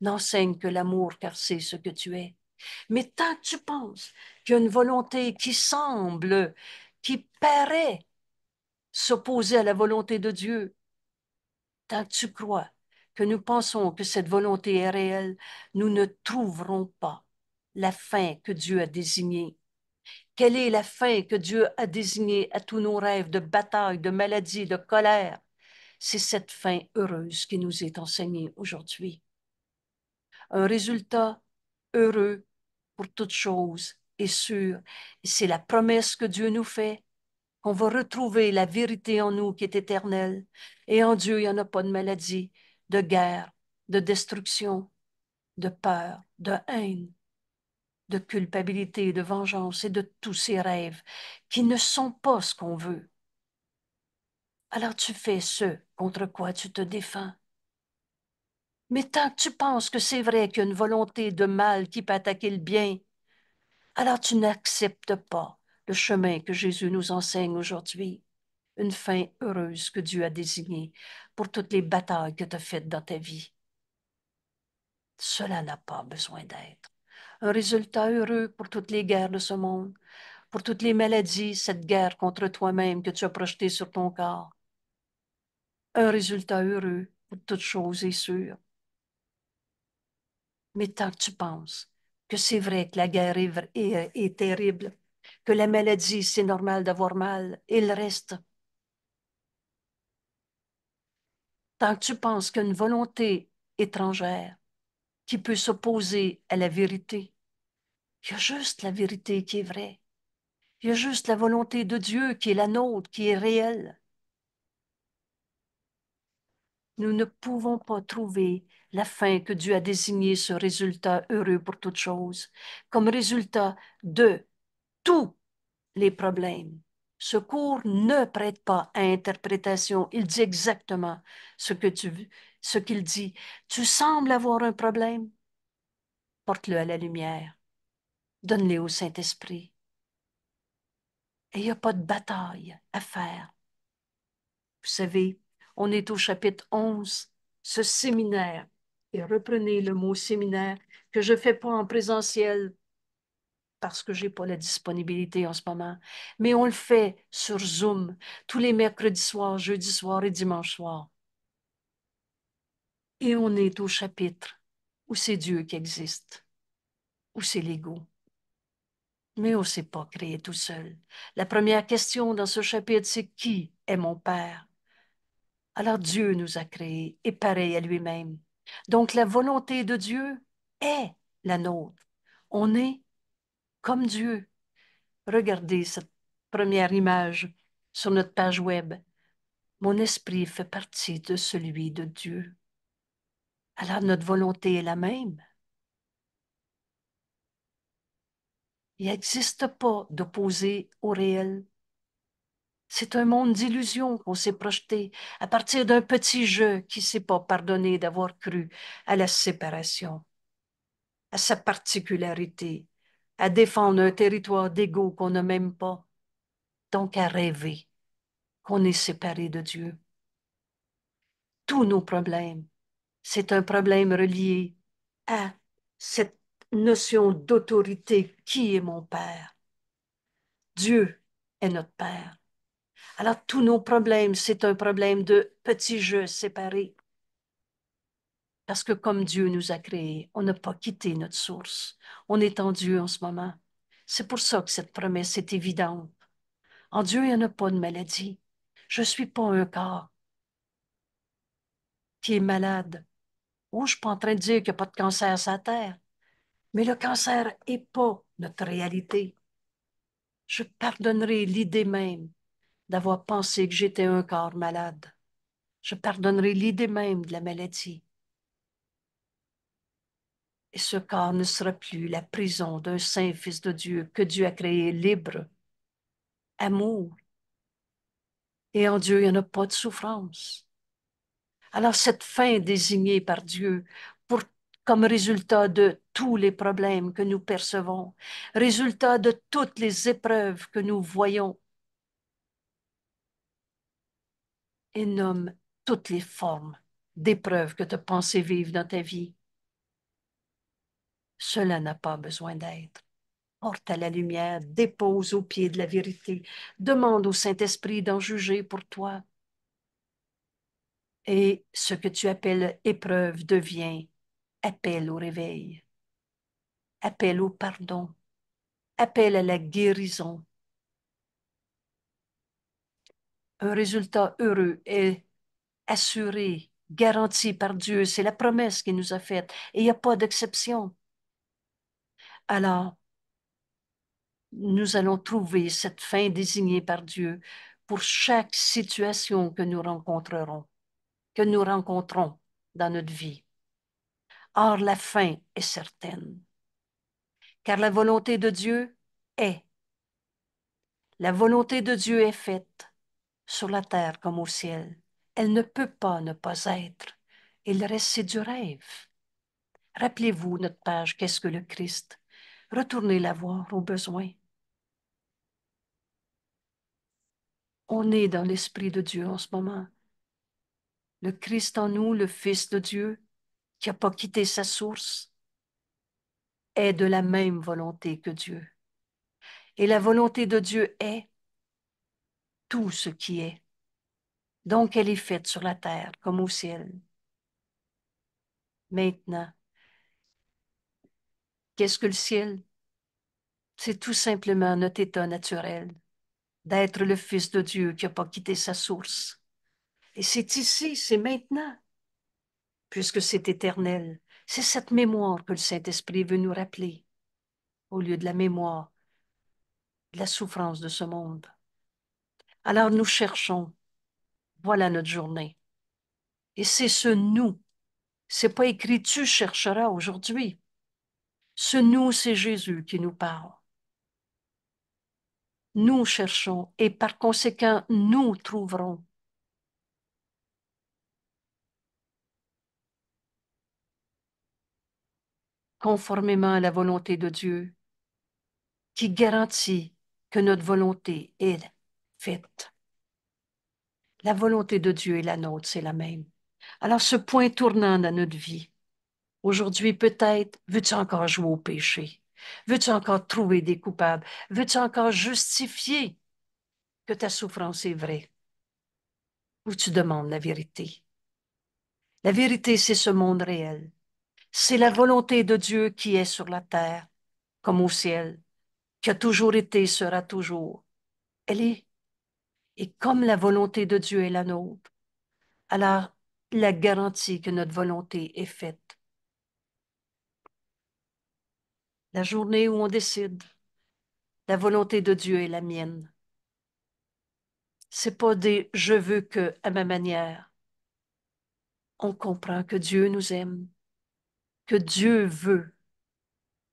N'enseigne que l'amour, car c'est ce que tu es. Mais tant que tu penses qu'il y a une volonté qui semble, qui paraît s'opposer à la volonté de Dieu, tant que tu crois que nous pensons que cette volonté est réelle, nous ne trouverons pas la fin que Dieu a désignée. Quelle est la fin que Dieu a désignée à tous nos rêves de bataille, de maladie, de colère? C'est cette fin heureuse qui nous est enseignée aujourd'hui. Un résultat heureux pour toutes choses et sûr, C'est la promesse que Dieu nous fait qu'on va retrouver la vérité en nous qui est éternelle. Et en Dieu, il n'y en a pas de maladie, de guerre, de destruction, de peur, de haine, de culpabilité, de vengeance et de tous ces rêves qui ne sont pas ce qu'on veut. Alors tu fais ce contre quoi tu te défends. Mais tant que tu penses que c'est vrai qu'il y a une volonté de mal qui peut attaquer le bien, alors tu n'acceptes pas le chemin que Jésus nous enseigne aujourd'hui, une fin heureuse que Dieu a désignée pour toutes les batailles que tu as faites dans ta vie. Cela n'a pas besoin d'être un résultat heureux pour toutes les guerres de ce monde, pour toutes les maladies, cette guerre contre toi-même que tu as projetée sur ton corps. Un résultat heureux pour toutes choses est sûre mais tant que tu penses que c'est vrai que la guerre est, terrible, que la maladie, c'est normal d'avoir mal, il reste. Tant que tu penses qu'une volonté étrangère qui peut s'opposer à la vérité, il y a juste la vérité qui est vraie. Il y a juste la volonté de Dieu qui est la nôtre, qui est réelle nous ne pouvons pas trouver la fin que Dieu a désignée ce résultat heureux pour toute chose, comme résultat de tous les problèmes. Ce cours ne prête pas à interprétation, il dit exactement ce que tu ce qu'il dit. Tu sembles avoir un problème, porte-le à la lumière. Donne-le au Saint-Esprit. Et il n'y a pas de bataille à faire. Vous savez, on est au chapitre 11, ce séminaire. Et reprenez le mot séminaire que je ne fais pas en présentiel parce que je n'ai pas la disponibilité en ce moment, mais on le fait sur Zoom tous les mercredis soirs, jeudi soir et dimanche soir. Et on est au chapitre où c'est Dieu qui existe, où c'est l'ego. Mais on ne s'est pas créé tout seul. La première question dans ce chapitre, c'est qui est mon Père? Alors Dieu nous a créés et pareil à lui-même. Donc la volonté de Dieu est la nôtre. On est comme Dieu. Regardez cette première image sur notre page web. Mon esprit fait partie de celui de Dieu. Alors notre volonté est la même. Il n'existe pas d'opposé au réel. C'est un monde d'illusions qu'on s'est projeté à partir d'un petit jeu qui ne s'est pas pardonné d'avoir cru à la séparation, à sa particularité, à défendre un territoire d'ego qu'on n'a même pas, donc à rêver qu'on est séparé de Dieu. Tous nos problèmes, c'est un problème relié à cette notion d'autorité qui est mon Père. Dieu est notre Père. Alors, tous nos problèmes, c'est un problème de petits jeux séparés. Parce que comme Dieu nous a créés, on n'a pas quitté notre source. On est en Dieu en ce moment. C'est pour ça que cette promesse est évidente. En Dieu, il n'y en a pas de maladie. Je ne suis pas un corps qui est malade. Ou oh, je ne suis pas en train de dire qu'il n'y a pas de cancer sur la Terre. Mais le cancer n'est pas notre réalité. Je pardonnerai l'idée même d'avoir pensé que j'étais un corps malade. Je pardonnerai l'idée même de la maladie. Et ce corps ne sera plus la prison d'un saint fils de Dieu que Dieu a créé libre, amour. Et en Dieu, il n'y en a pas de souffrance. Alors cette fin désignée par Dieu pour, comme résultat de tous les problèmes que nous percevons, résultat de toutes les épreuves que nous voyons, et nomme toutes les formes d'épreuves que tu pensées vivre dans ta vie. Cela n'a pas besoin d'être. Porte à la lumière, dépose au pied de la vérité, demande au Saint-Esprit d'en juger pour toi. Et ce que tu appelles épreuve devient appel au réveil, appel au pardon, appel à la guérison, un résultat heureux est assuré, garanti par Dieu. C'est la promesse qu'il nous a faite et il n'y a pas d'exception. Alors, nous allons trouver cette fin désignée par Dieu pour chaque situation que nous rencontrerons, que nous rencontrons dans notre vie. Or, la fin est certaine, car la volonté de Dieu est. La volonté de Dieu est faite sur la terre comme au ciel. Elle ne peut pas ne pas être. Il reste, c'est du rêve. Rappelez-vous notre page Qu'est-ce que le Christ Retournez la voir au besoin. On est dans l'Esprit de Dieu en ce moment. Le Christ en nous, le Fils de Dieu, qui n'a pas quitté sa source, est de la même volonté que Dieu. Et la volonté de Dieu est tout ce qui est. Donc elle est faite sur la terre comme au ciel. Maintenant, qu'est-ce que le ciel? C'est tout simplement notre état naturel, d'être le Fils de Dieu qui n'a pas quitté sa source. Et c'est ici, c'est maintenant, puisque c'est éternel. C'est cette mémoire que le Saint-Esprit veut nous rappeler, au lieu de la mémoire de la souffrance de ce monde. Alors nous cherchons. Voilà notre journée. Et c'est ce nous. C'est pas écrit tu chercheras aujourd'hui. Ce nous, c'est Jésus qui nous parle. Nous cherchons et par conséquent, nous trouverons. Conformément à la volonté de Dieu, qui garantit que notre volonté est fait. La volonté de Dieu et la nôtre, c'est la même. Alors ce point tournant dans notre vie, aujourd'hui peut-être, veux-tu encore jouer au péché? Veux-tu encore trouver des coupables? Veux-tu encore justifier que ta souffrance est vraie? Ou tu demandes la vérité? La vérité, c'est ce monde réel. C'est la volonté de Dieu qui est sur la terre, comme au ciel, qui a toujours été, et sera toujours. Elle est et comme la volonté de Dieu est la nôtre, alors la garantie que notre volonté est faite. La journée où on décide, la volonté de Dieu est la mienne. C'est pas des je veux que à ma manière. On comprend que Dieu nous aime, que Dieu veut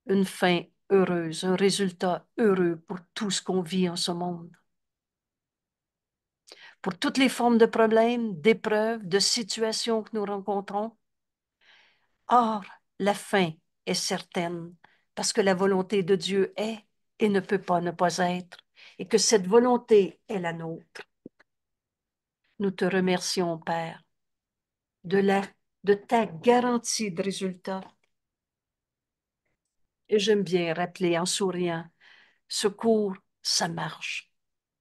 une fin heureuse, un résultat heureux pour tout ce qu'on vit en ce monde pour toutes les formes de problèmes, d'épreuves, de situations que nous rencontrons. Or, la fin est certaine parce que la volonté de Dieu est et ne peut pas ne pas être, et que cette volonté est la nôtre. Nous te remercions, Père, de, ta garantie de résultat. Et j'aime bien rappeler en souriant, ce secours, ça marche.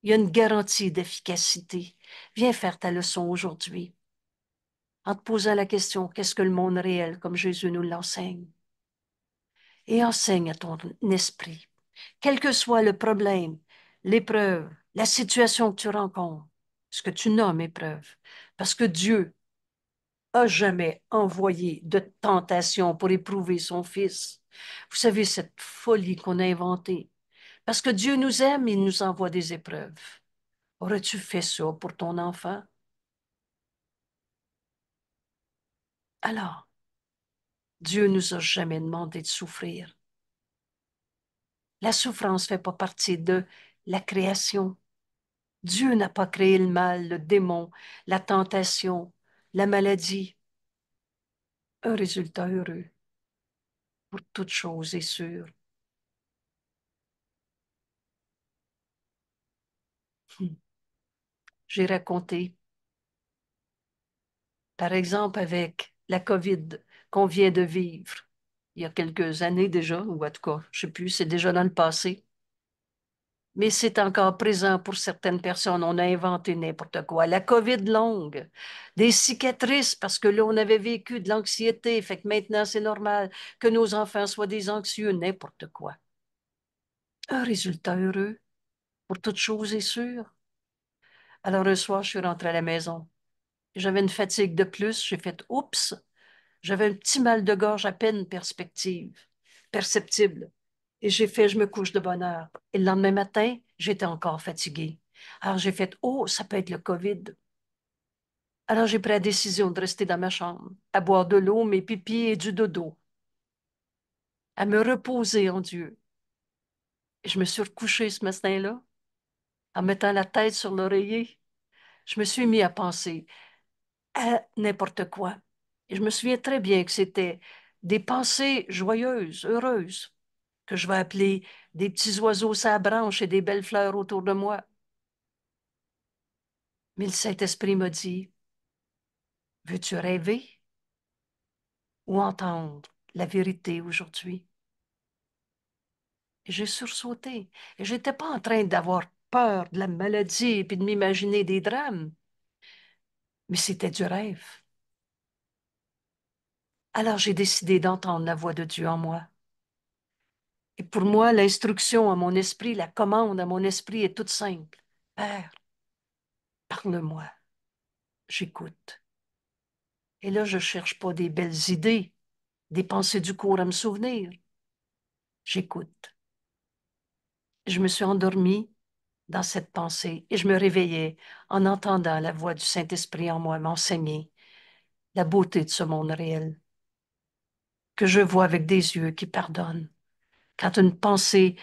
Il y a une garantie d'efficacité. Viens faire ta leçon aujourd'hui en te posant la question qu'est-ce que le monde réel comme Jésus nous l'enseigne Et enseigne à ton esprit, quel que soit le problème, l'épreuve, la situation que tu rencontres, ce que tu nommes épreuve, parce que Dieu a jamais envoyé de tentation pour éprouver son Fils. Vous savez, cette folie qu'on a inventée, parce que Dieu nous aime, il nous envoie des épreuves. Aurais-tu fait ça pour ton enfant? Alors, Dieu nous a jamais demandé de souffrir. La souffrance ne fait pas partie de la création. Dieu n'a pas créé le mal, le démon, la tentation, la maladie. Un résultat heureux pour toute chose est sûr. j'ai raconté. Par exemple, avec la COVID qu'on vient de vivre il y a quelques années déjà, ou en tout cas, je ne sais plus, c'est déjà dans le passé. Mais c'est encore présent pour certaines personnes. On a inventé n'importe quoi. La COVID longue, des cicatrices, parce que là, on avait vécu de l'anxiété, fait que maintenant, c'est normal que nos enfants soient des anxieux, n'importe quoi. Un résultat heureux, pour toutes choses et sûres. Alors un soir, je suis rentrée à la maison. J'avais une fatigue de plus. J'ai fait oups. J'avais un petit mal de gorge à peine perspective, perceptible. Et j'ai fait je me couche de bonne heure. Et le lendemain matin, j'étais encore fatiguée. Alors j'ai fait oh, ça peut être le COVID. Alors j'ai pris la décision de rester dans ma chambre, à boire de l'eau, mes pipis et du dodo, à me reposer en Dieu. Et je me suis recouchée ce matin-là en mettant la tête sur l'oreiller, je me suis mis à penser à n'importe quoi. Et je me souviens très bien que c'était des pensées joyeuses, heureuses, que je vais appeler des petits oiseaux sa branche et des belles fleurs autour de moi. Mais le Saint-Esprit m'a dit, veux-tu rêver ou entendre la vérité aujourd'hui? J'ai sursauté et n'étais pas en train d'avoir peur de la maladie et puis de m'imaginer des drames. Mais c'était du rêve. Alors j'ai décidé d'entendre la voix de Dieu en moi. Et pour moi, l'instruction à mon esprit, la commande à mon esprit est toute simple. Père, parle-moi. J'écoute. Et là, je ne cherche pas des belles idées, des pensées du cours à me souvenir. J'écoute. Je me suis endormie dans cette pensée et je me réveillais en entendant la voix du Saint-Esprit en moi m'enseigner la beauté de ce monde réel, que je vois avec des yeux qui pardonnent. Quand une pensée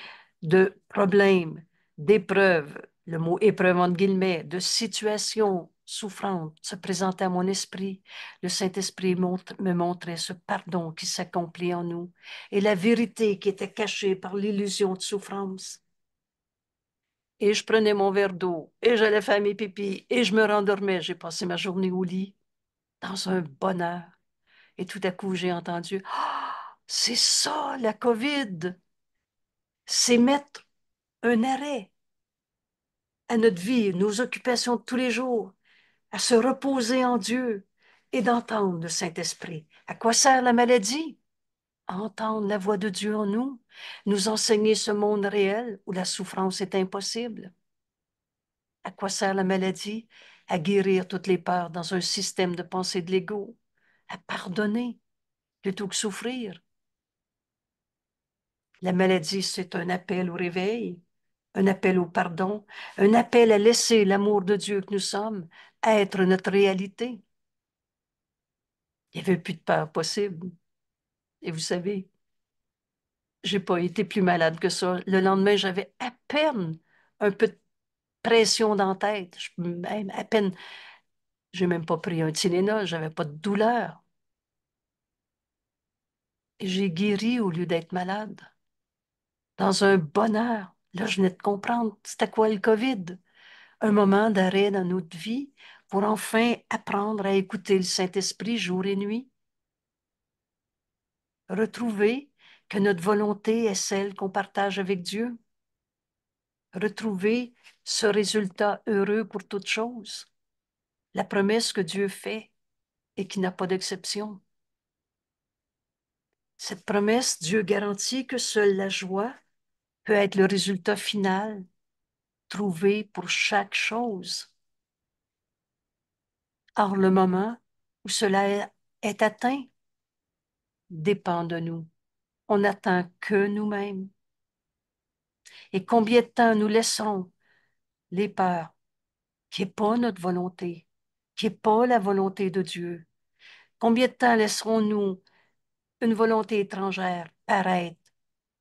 de problème, d'épreuve, le mot épreuve entre guillemets, de situation souffrante se présentait à mon esprit, le Saint-Esprit me montrait ce pardon qui s'accomplit en nous et la vérité qui était cachée par l'illusion de souffrance et je prenais mon verre d'eau et j'allais faire mes pipis et je me rendormais. J'ai passé ma journée au lit dans un bonheur. Et tout à coup, j'ai entendu Ah, c'est ça la COVID C'est mettre un arrêt à notre vie, nos occupations de tous les jours, à se reposer en Dieu et d'entendre le Saint-Esprit. À quoi sert la maladie entendre la voix de Dieu en nous, nous enseigner ce monde réel où la souffrance est impossible. À quoi sert la maladie À guérir toutes les peurs dans un système de pensée de l'ego, à pardonner plutôt que souffrir. La maladie, c'est un appel au réveil, un appel au pardon, un appel à laisser l'amour de Dieu que nous sommes être notre réalité. Il n'y avait plus de peur possible. Et vous savez, j'ai pas été plus malade que ça. Le lendemain, j'avais à peine un peu de pression dans la tête. Je, même à peine, j'ai même pas pris un Tylenol, j'avais pas de douleur. Et j'ai guéri au lieu d'être malade. Dans un bonheur. Là, je venais de comprendre c'était quoi le COVID. Un moment d'arrêt dans notre vie pour enfin apprendre à écouter le Saint-Esprit jour et nuit retrouver que notre volonté est celle qu'on partage avec Dieu, retrouver ce résultat heureux pour toute chose, la promesse que Dieu fait et qui n'a pas d'exception. Cette promesse, Dieu garantit que seule la joie peut être le résultat final trouvé pour chaque chose. Or, le moment où cela est atteint, dépend de nous. On n'attend que nous-mêmes. Et combien de temps nous laissons les peurs, qui n'est pas notre volonté, qui n'est pas la volonté de Dieu? Combien de temps laisserons-nous une volonté étrangère paraître,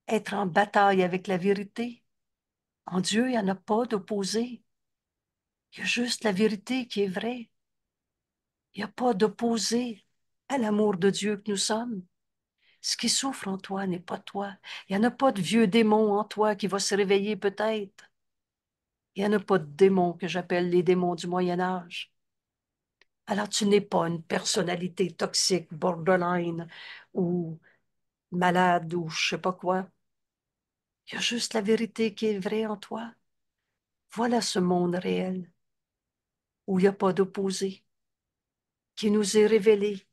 être en bataille avec la vérité? En Dieu, il n'y en a pas d'opposé. Il y a juste la vérité qui est vraie. Il n'y a pas d'opposé à l'amour de Dieu que nous sommes. Ce qui souffre en toi n'est pas toi. Il n'y en a pas de vieux démon en toi qui va se réveiller peut-être. Il n'y en a pas de démons que j'appelle les démons du Moyen Âge. Alors tu n'es pas une personnalité toxique, borderline ou malade ou je sais pas quoi. Il y a juste la vérité qui est vraie en toi. Voilà ce monde réel où il n'y a pas d'opposé, qui nous est révélé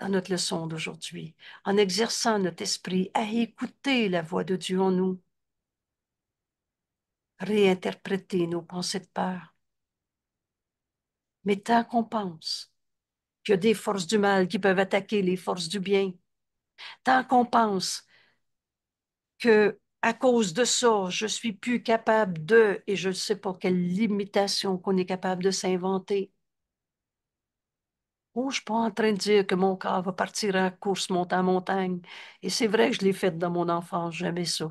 dans notre leçon d'aujourd'hui, en exerçant notre esprit à écouter la voix de Dieu en nous, réinterpréter nos pensées de peur. Mais tant qu'on pense qu'il y a des forces du mal qui peuvent attaquer les forces du bien, tant qu'on pense que à cause de ça, je suis plus capable de, et je ne sais pas quelle limitation qu'on est capable de s'inventer, Oh, je ne suis pas en train de dire que mon corps va partir en course montagne-montagne. Et c'est vrai que je l'ai fait dans mon enfance, jamais ça.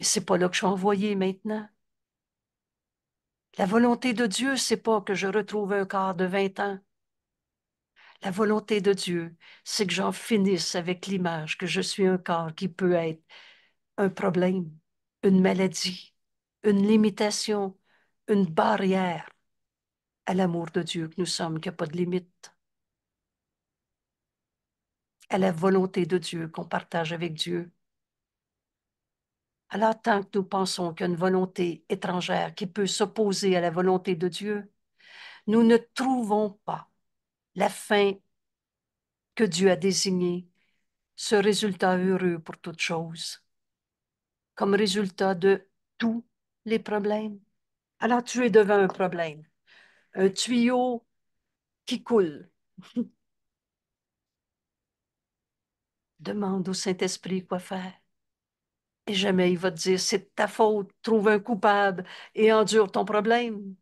Mais n'est pas là que je suis envoyée maintenant. La volonté de Dieu, ce n'est pas que je retrouve un corps de 20 ans. La volonté de Dieu, c'est que j'en finisse avec l'image que je suis un corps qui peut être un problème, une maladie, une limitation, une barrière à l'amour de Dieu que nous sommes, qui n'a pas de limite à la volonté de Dieu qu'on partage avec Dieu. Alors tant que nous pensons qu'une volonté étrangère qui peut s'opposer à la volonté de Dieu, nous ne trouvons pas la fin que Dieu a désignée, ce résultat heureux pour toute chose, comme résultat de tous les problèmes. Alors tu es devant un problème, un tuyau qui coule. [laughs] Demande au Saint-Esprit quoi faire. Et jamais il va te dire, c'est ta faute, trouve un coupable et endure ton problème.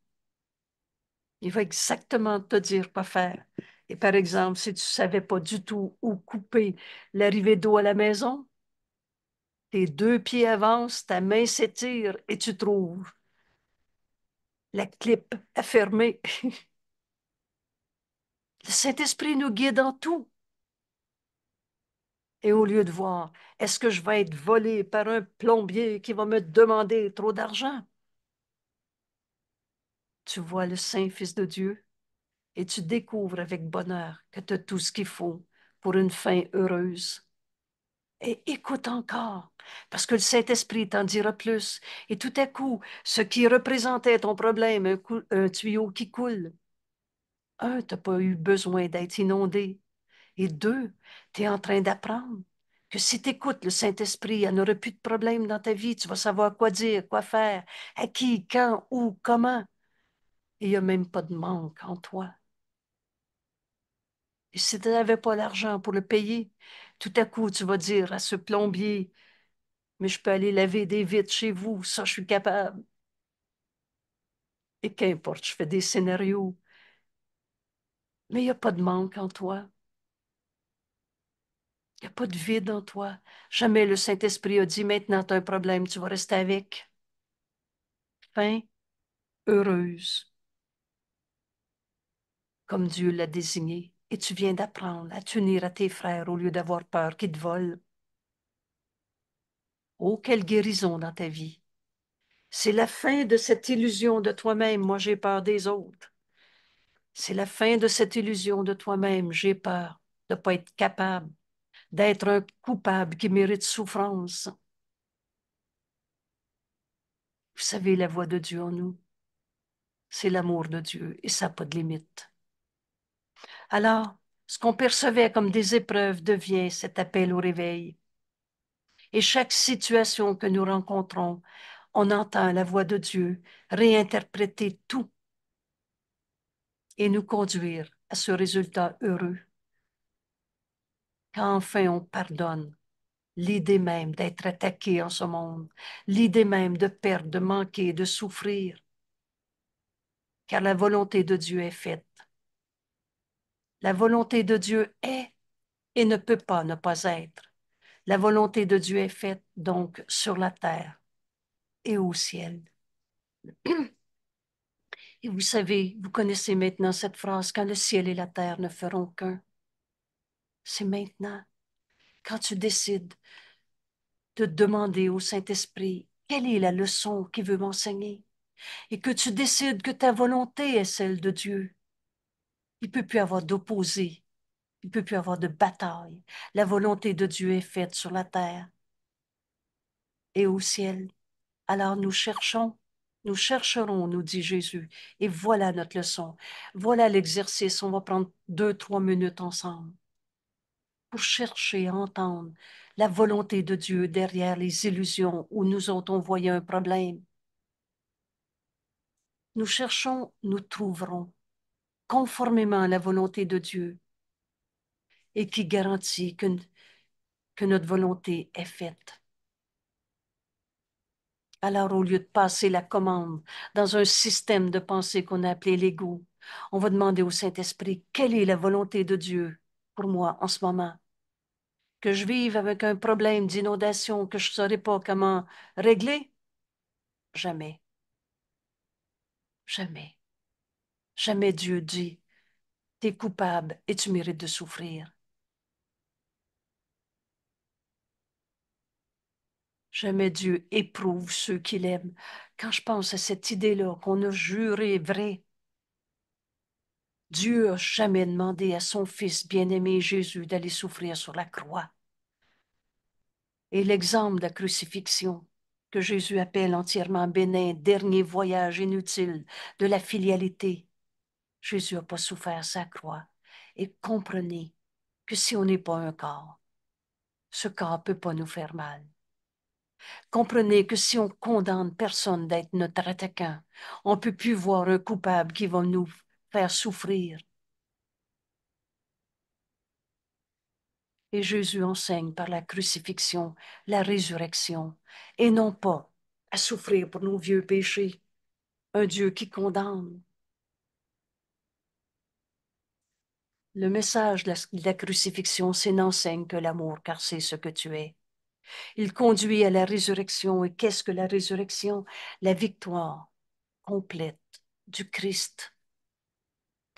Il va exactement te dire quoi faire. Et par exemple, si tu ne savais pas du tout où couper l'arrivée d'eau à la maison, tes deux pieds avancent, ta main s'étire et tu trouves la clip à fermer. [laughs] Le Saint-Esprit nous guide en tout. Et au lieu de voir, est-ce que je vais être volé par un plombier qui va me demander trop d'argent? Tu vois le Saint Fils de Dieu et tu découvres avec bonheur que tu as tout ce qu'il faut pour une fin heureuse. Et écoute encore, parce que le Saint-Esprit t'en dira plus. Et tout à coup, ce qui représentait ton problème, un, tuyau qui coule, un, tu n'as pas eu besoin d'être inondé, et deux, tu es en train d'apprendre que si tu écoutes le Saint-Esprit, il n'y aura plus de problème dans ta vie. Tu vas savoir quoi dire, quoi faire, à qui, quand, où, comment. Et il n'y a même pas de manque en toi. Et si tu n'avais pas l'argent pour le payer, tout à coup, tu vas dire à ce plombier, mais je peux aller laver des vitres chez vous, ça, je suis capable. Et qu'importe, je fais des scénarios. Mais il n'y a pas de manque en toi. Il n'y a pas de vide en toi. Jamais le Saint-Esprit a dit maintenant tu as un problème, tu vas rester avec. Fin heureuse, comme Dieu l'a désigné, et tu viens d'apprendre à t'unir à tes frères au lieu d'avoir peur qu'ils te volent. Oh, quelle guérison dans ta vie! C'est la fin de cette illusion de toi-même, moi j'ai peur des autres. C'est la fin de cette illusion de toi-même, j'ai peur de ne pas être capable d'être un coupable qui mérite souffrance. Vous savez, la voix de Dieu en nous, c'est l'amour de Dieu et ça n'a pas de limite. Alors, ce qu'on percevait comme des épreuves devient cet appel au réveil. Et chaque situation que nous rencontrons, on entend la voix de Dieu réinterpréter tout et nous conduire à ce résultat heureux quand enfin on pardonne l'idée même d'être attaqué en ce monde, l'idée même de perdre, de manquer, de souffrir, car la volonté de Dieu est faite. La volonté de Dieu est et ne peut pas ne pas être. La volonté de Dieu est faite donc sur la terre et au ciel. Et vous savez, vous connaissez maintenant cette phrase, quand le ciel et la terre ne feront qu'un, c'est maintenant. Quand tu décides de demander au Saint-Esprit quelle est la leçon qu'il veut m'enseigner et que tu décides que ta volonté est celle de Dieu, il ne peut plus avoir d'opposé, il ne peut plus avoir de bataille. La volonté de Dieu est faite sur la terre et au ciel. Alors nous cherchons, nous chercherons, nous dit Jésus. Et voilà notre leçon. Voilà l'exercice. On va prendre deux, trois minutes ensemble pour chercher à entendre la volonté de Dieu derrière les illusions où nous autres on un problème. Nous cherchons, nous trouverons, conformément à la volonté de Dieu, et qui garantit que, que notre volonté est faite. Alors, au lieu de passer la commande dans un système de pensée qu'on a appelé l'ego, on va demander au Saint-Esprit quelle est la volonté de Dieu pour moi en ce moment. Que je vive avec un problème d'inondation que je ne saurais pas comment régler? Jamais. Jamais. Jamais Dieu dit, tu es coupable et tu mérites de souffrir. Jamais Dieu éprouve ceux qu'il aime. Quand je pense à cette idée-là qu'on a juré vrai, Dieu n'a jamais demandé à son Fils bien-aimé Jésus d'aller souffrir sur la croix. Et l'exemple de la crucifixion que Jésus appelle entièrement bénin, dernier voyage inutile de la filialité, Jésus n'a pas souffert sa croix. Et comprenez que si on n'est pas un corps, ce corps ne peut pas nous faire mal. Comprenez que si on condamne personne d'être notre attaquant, on ne peut plus voir un coupable qui va nous faire souffrir. Et Jésus enseigne par la crucifixion, la résurrection, et non pas à souffrir pour nos vieux péchés, un Dieu qui condamne. Le message de la, crucifixion, c'est n'enseigne que l'amour, car c'est ce que tu es. Il conduit à la résurrection, et qu'est-ce que la résurrection La victoire complète du Christ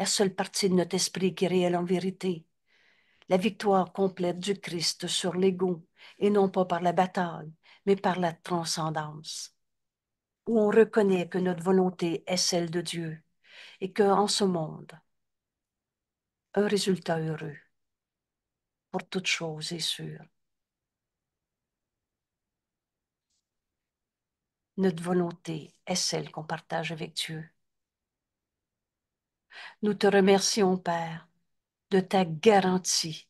la seule partie de notre esprit qui est réelle en vérité. La victoire complète du Christ sur l'ego, et non pas par la bataille, mais par la transcendance, où on reconnaît que notre volonté est celle de Dieu, et qu'en ce monde, un résultat heureux, pour toute chose est sûr. Notre volonté est celle qu'on partage avec Dieu. Nous te remercions, Père, de ta garantie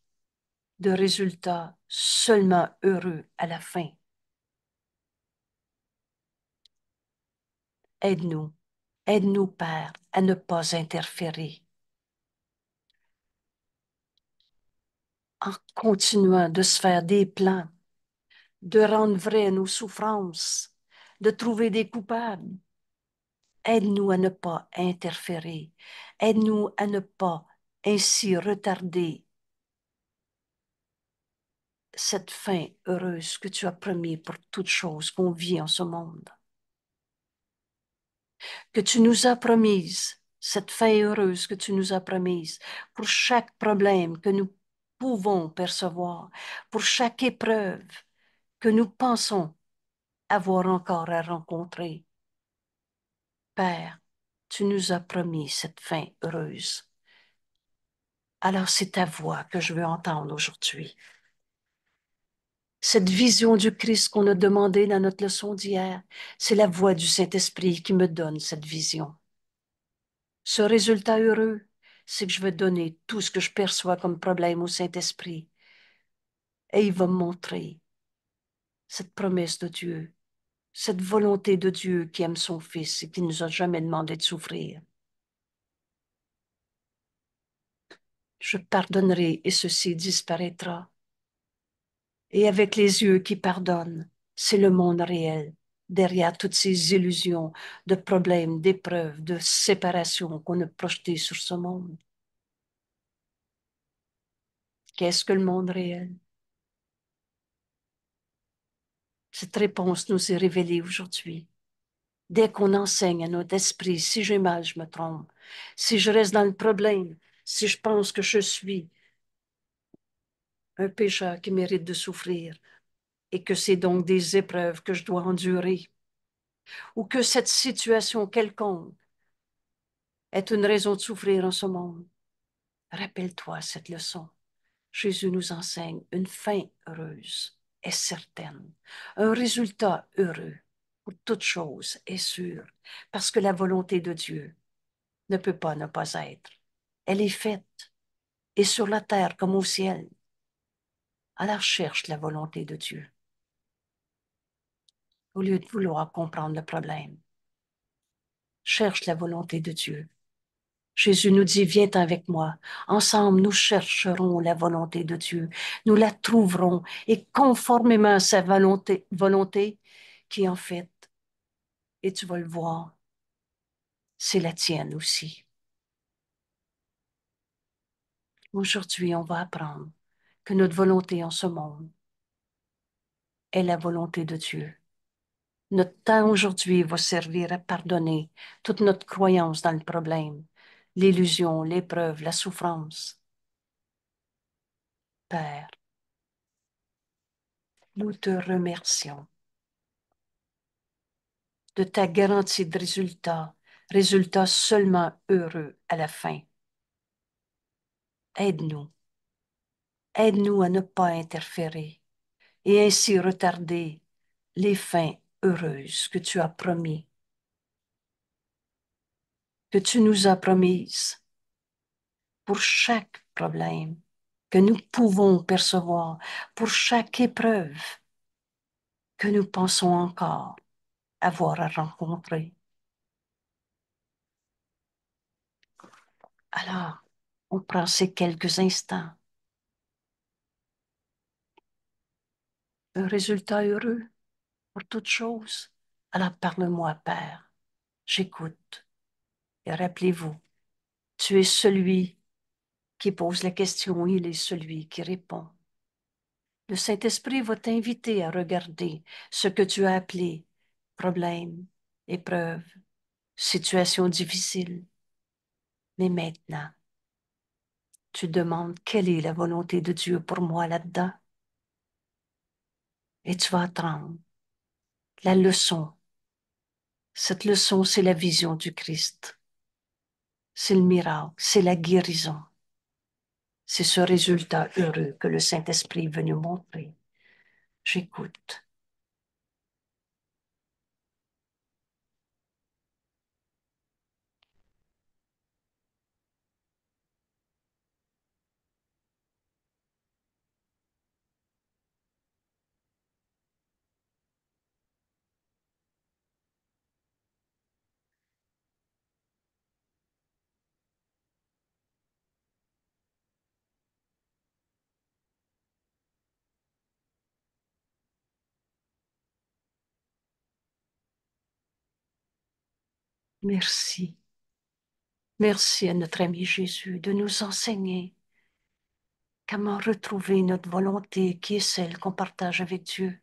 de résultats seulement heureux à la fin. Aide-nous, aide-nous, Père, à ne pas interférer. En continuant de se faire des plans, de rendre vraies nos souffrances, de trouver des coupables, aide-nous à ne pas interférer, Aide-nous à ne pas ainsi retarder cette fin heureuse que tu as promis pour toute chose qu'on vit en ce monde. Que tu nous as promise, cette fin heureuse que tu nous as promise pour chaque problème que nous pouvons percevoir, pour chaque épreuve que nous pensons avoir encore à rencontrer. Père, tu nous as promis cette fin heureuse. Alors c'est ta voix que je veux entendre aujourd'hui. Cette vision du Christ qu'on a demandé dans notre leçon d'hier, c'est la voix du Saint-Esprit qui me donne cette vision. Ce résultat heureux, c'est que je vais donner tout ce que je perçois comme problème au Saint-Esprit. Et il va me montrer cette promesse de Dieu cette volonté de Dieu qui aime son Fils et qui ne nous a jamais demandé de souffrir. Je pardonnerai et ceci disparaîtra. Et avec les yeux qui pardonnent, c'est le monde réel, derrière toutes ces illusions de problèmes, d'épreuves, de séparations qu'on a projetées sur ce monde. Qu'est-ce que le monde réel Cette réponse nous est révélée aujourd'hui. Dès qu'on enseigne à notre esprit, si j'ai mal, je me trompe, si je reste dans le problème, si je pense que je suis un pécheur qui mérite de souffrir et que c'est donc des épreuves que je dois endurer, ou que cette situation quelconque est une raison de souffrir en ce monde. Rappelle-toi cette leçon. Jésus nous enseigne une fin heureuse est certaine. Un résultat heureux pour toute chose est sûr, parce que la volonté de Dieu ne peut pas ne pas être. Elle est faite, et sur la terre comme au ciel, à la recherche la volonté de Dieu. Au lieu de vouloir comprendre le problème, cherche la volonté de Dieu Jésus nous dit, viens avec moi. Ensemble, nous chercherons la volonté de Dieu. Nous la trouverons et conformément à sa volonté, qui en fait, et tu vas le voir, c'est la tienne aussi. Aujourd'hui, on va apprendre que notre volonté en ce monde est la volonté de Dieu. Notre temps aujourd'hui va servir à pardonner toute notre croyance dans le problème l'illusion, l'épreuve, la souffrance. Père, nous te remercions de ta garantie de résultats, résultat seulement heureux à la fin. Aide-nous, aide-nous à ne pas interférer et ainsi retarder les fins heureuses que tu as promis que tu nous as promises pour chaque problème que nous pouvons percevoir, pour chaque épreuve que nous pensons encore avoir à rencontrer. Alors, on prend ces quelques instants. Un résultat heureux pour toute chose. Alors parle-moi, Père. J'écoute. Et rappelez-vous, tu es celui qui pose la question, il est celui qui répond. Le Saint-Esprit va t'inviter à regarder ce que tu as appelé problème, épreuve, situation difficile. Mais maintenant, tu demandes quelle est la volonté de Dieu pour moi là-dedans. Et tu vas apprendre la leçon. Cette leçon, c'est la vision du Christ c'est le miracle, c'est la guérison. C'est ce résultat heureux que le Saint-Esprit est venu montrer. J'écoute, Merci. Merci à notre ami Jésus de nous enseigner comment retrouver notre volonté qui est celle qu'on partage avec Dieu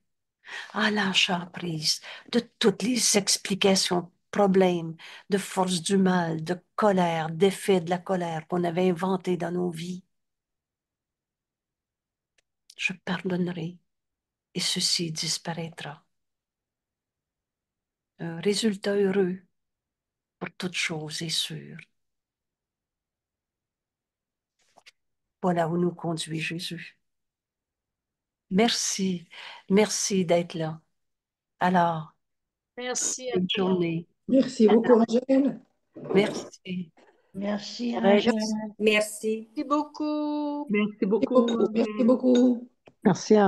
à lâcher prise de toutes les explications, problèmes, de force du mal, de colère, d'effet de la colère qu'on avait inventé dans nos vies. Je pardonnerai et ceci disparaîtra. Un résultat heureux pour toutes chose, et sûr. Voilà où nous conduit Jésus. Merci, merci d'être là. Alors, merci à bonne journée. Merci beaucoup, Angèle. Merci. Merci, Angèle. Merci. Merci beaucoup. Merci beaucoup. Merci beaucoup. Merci. Merci.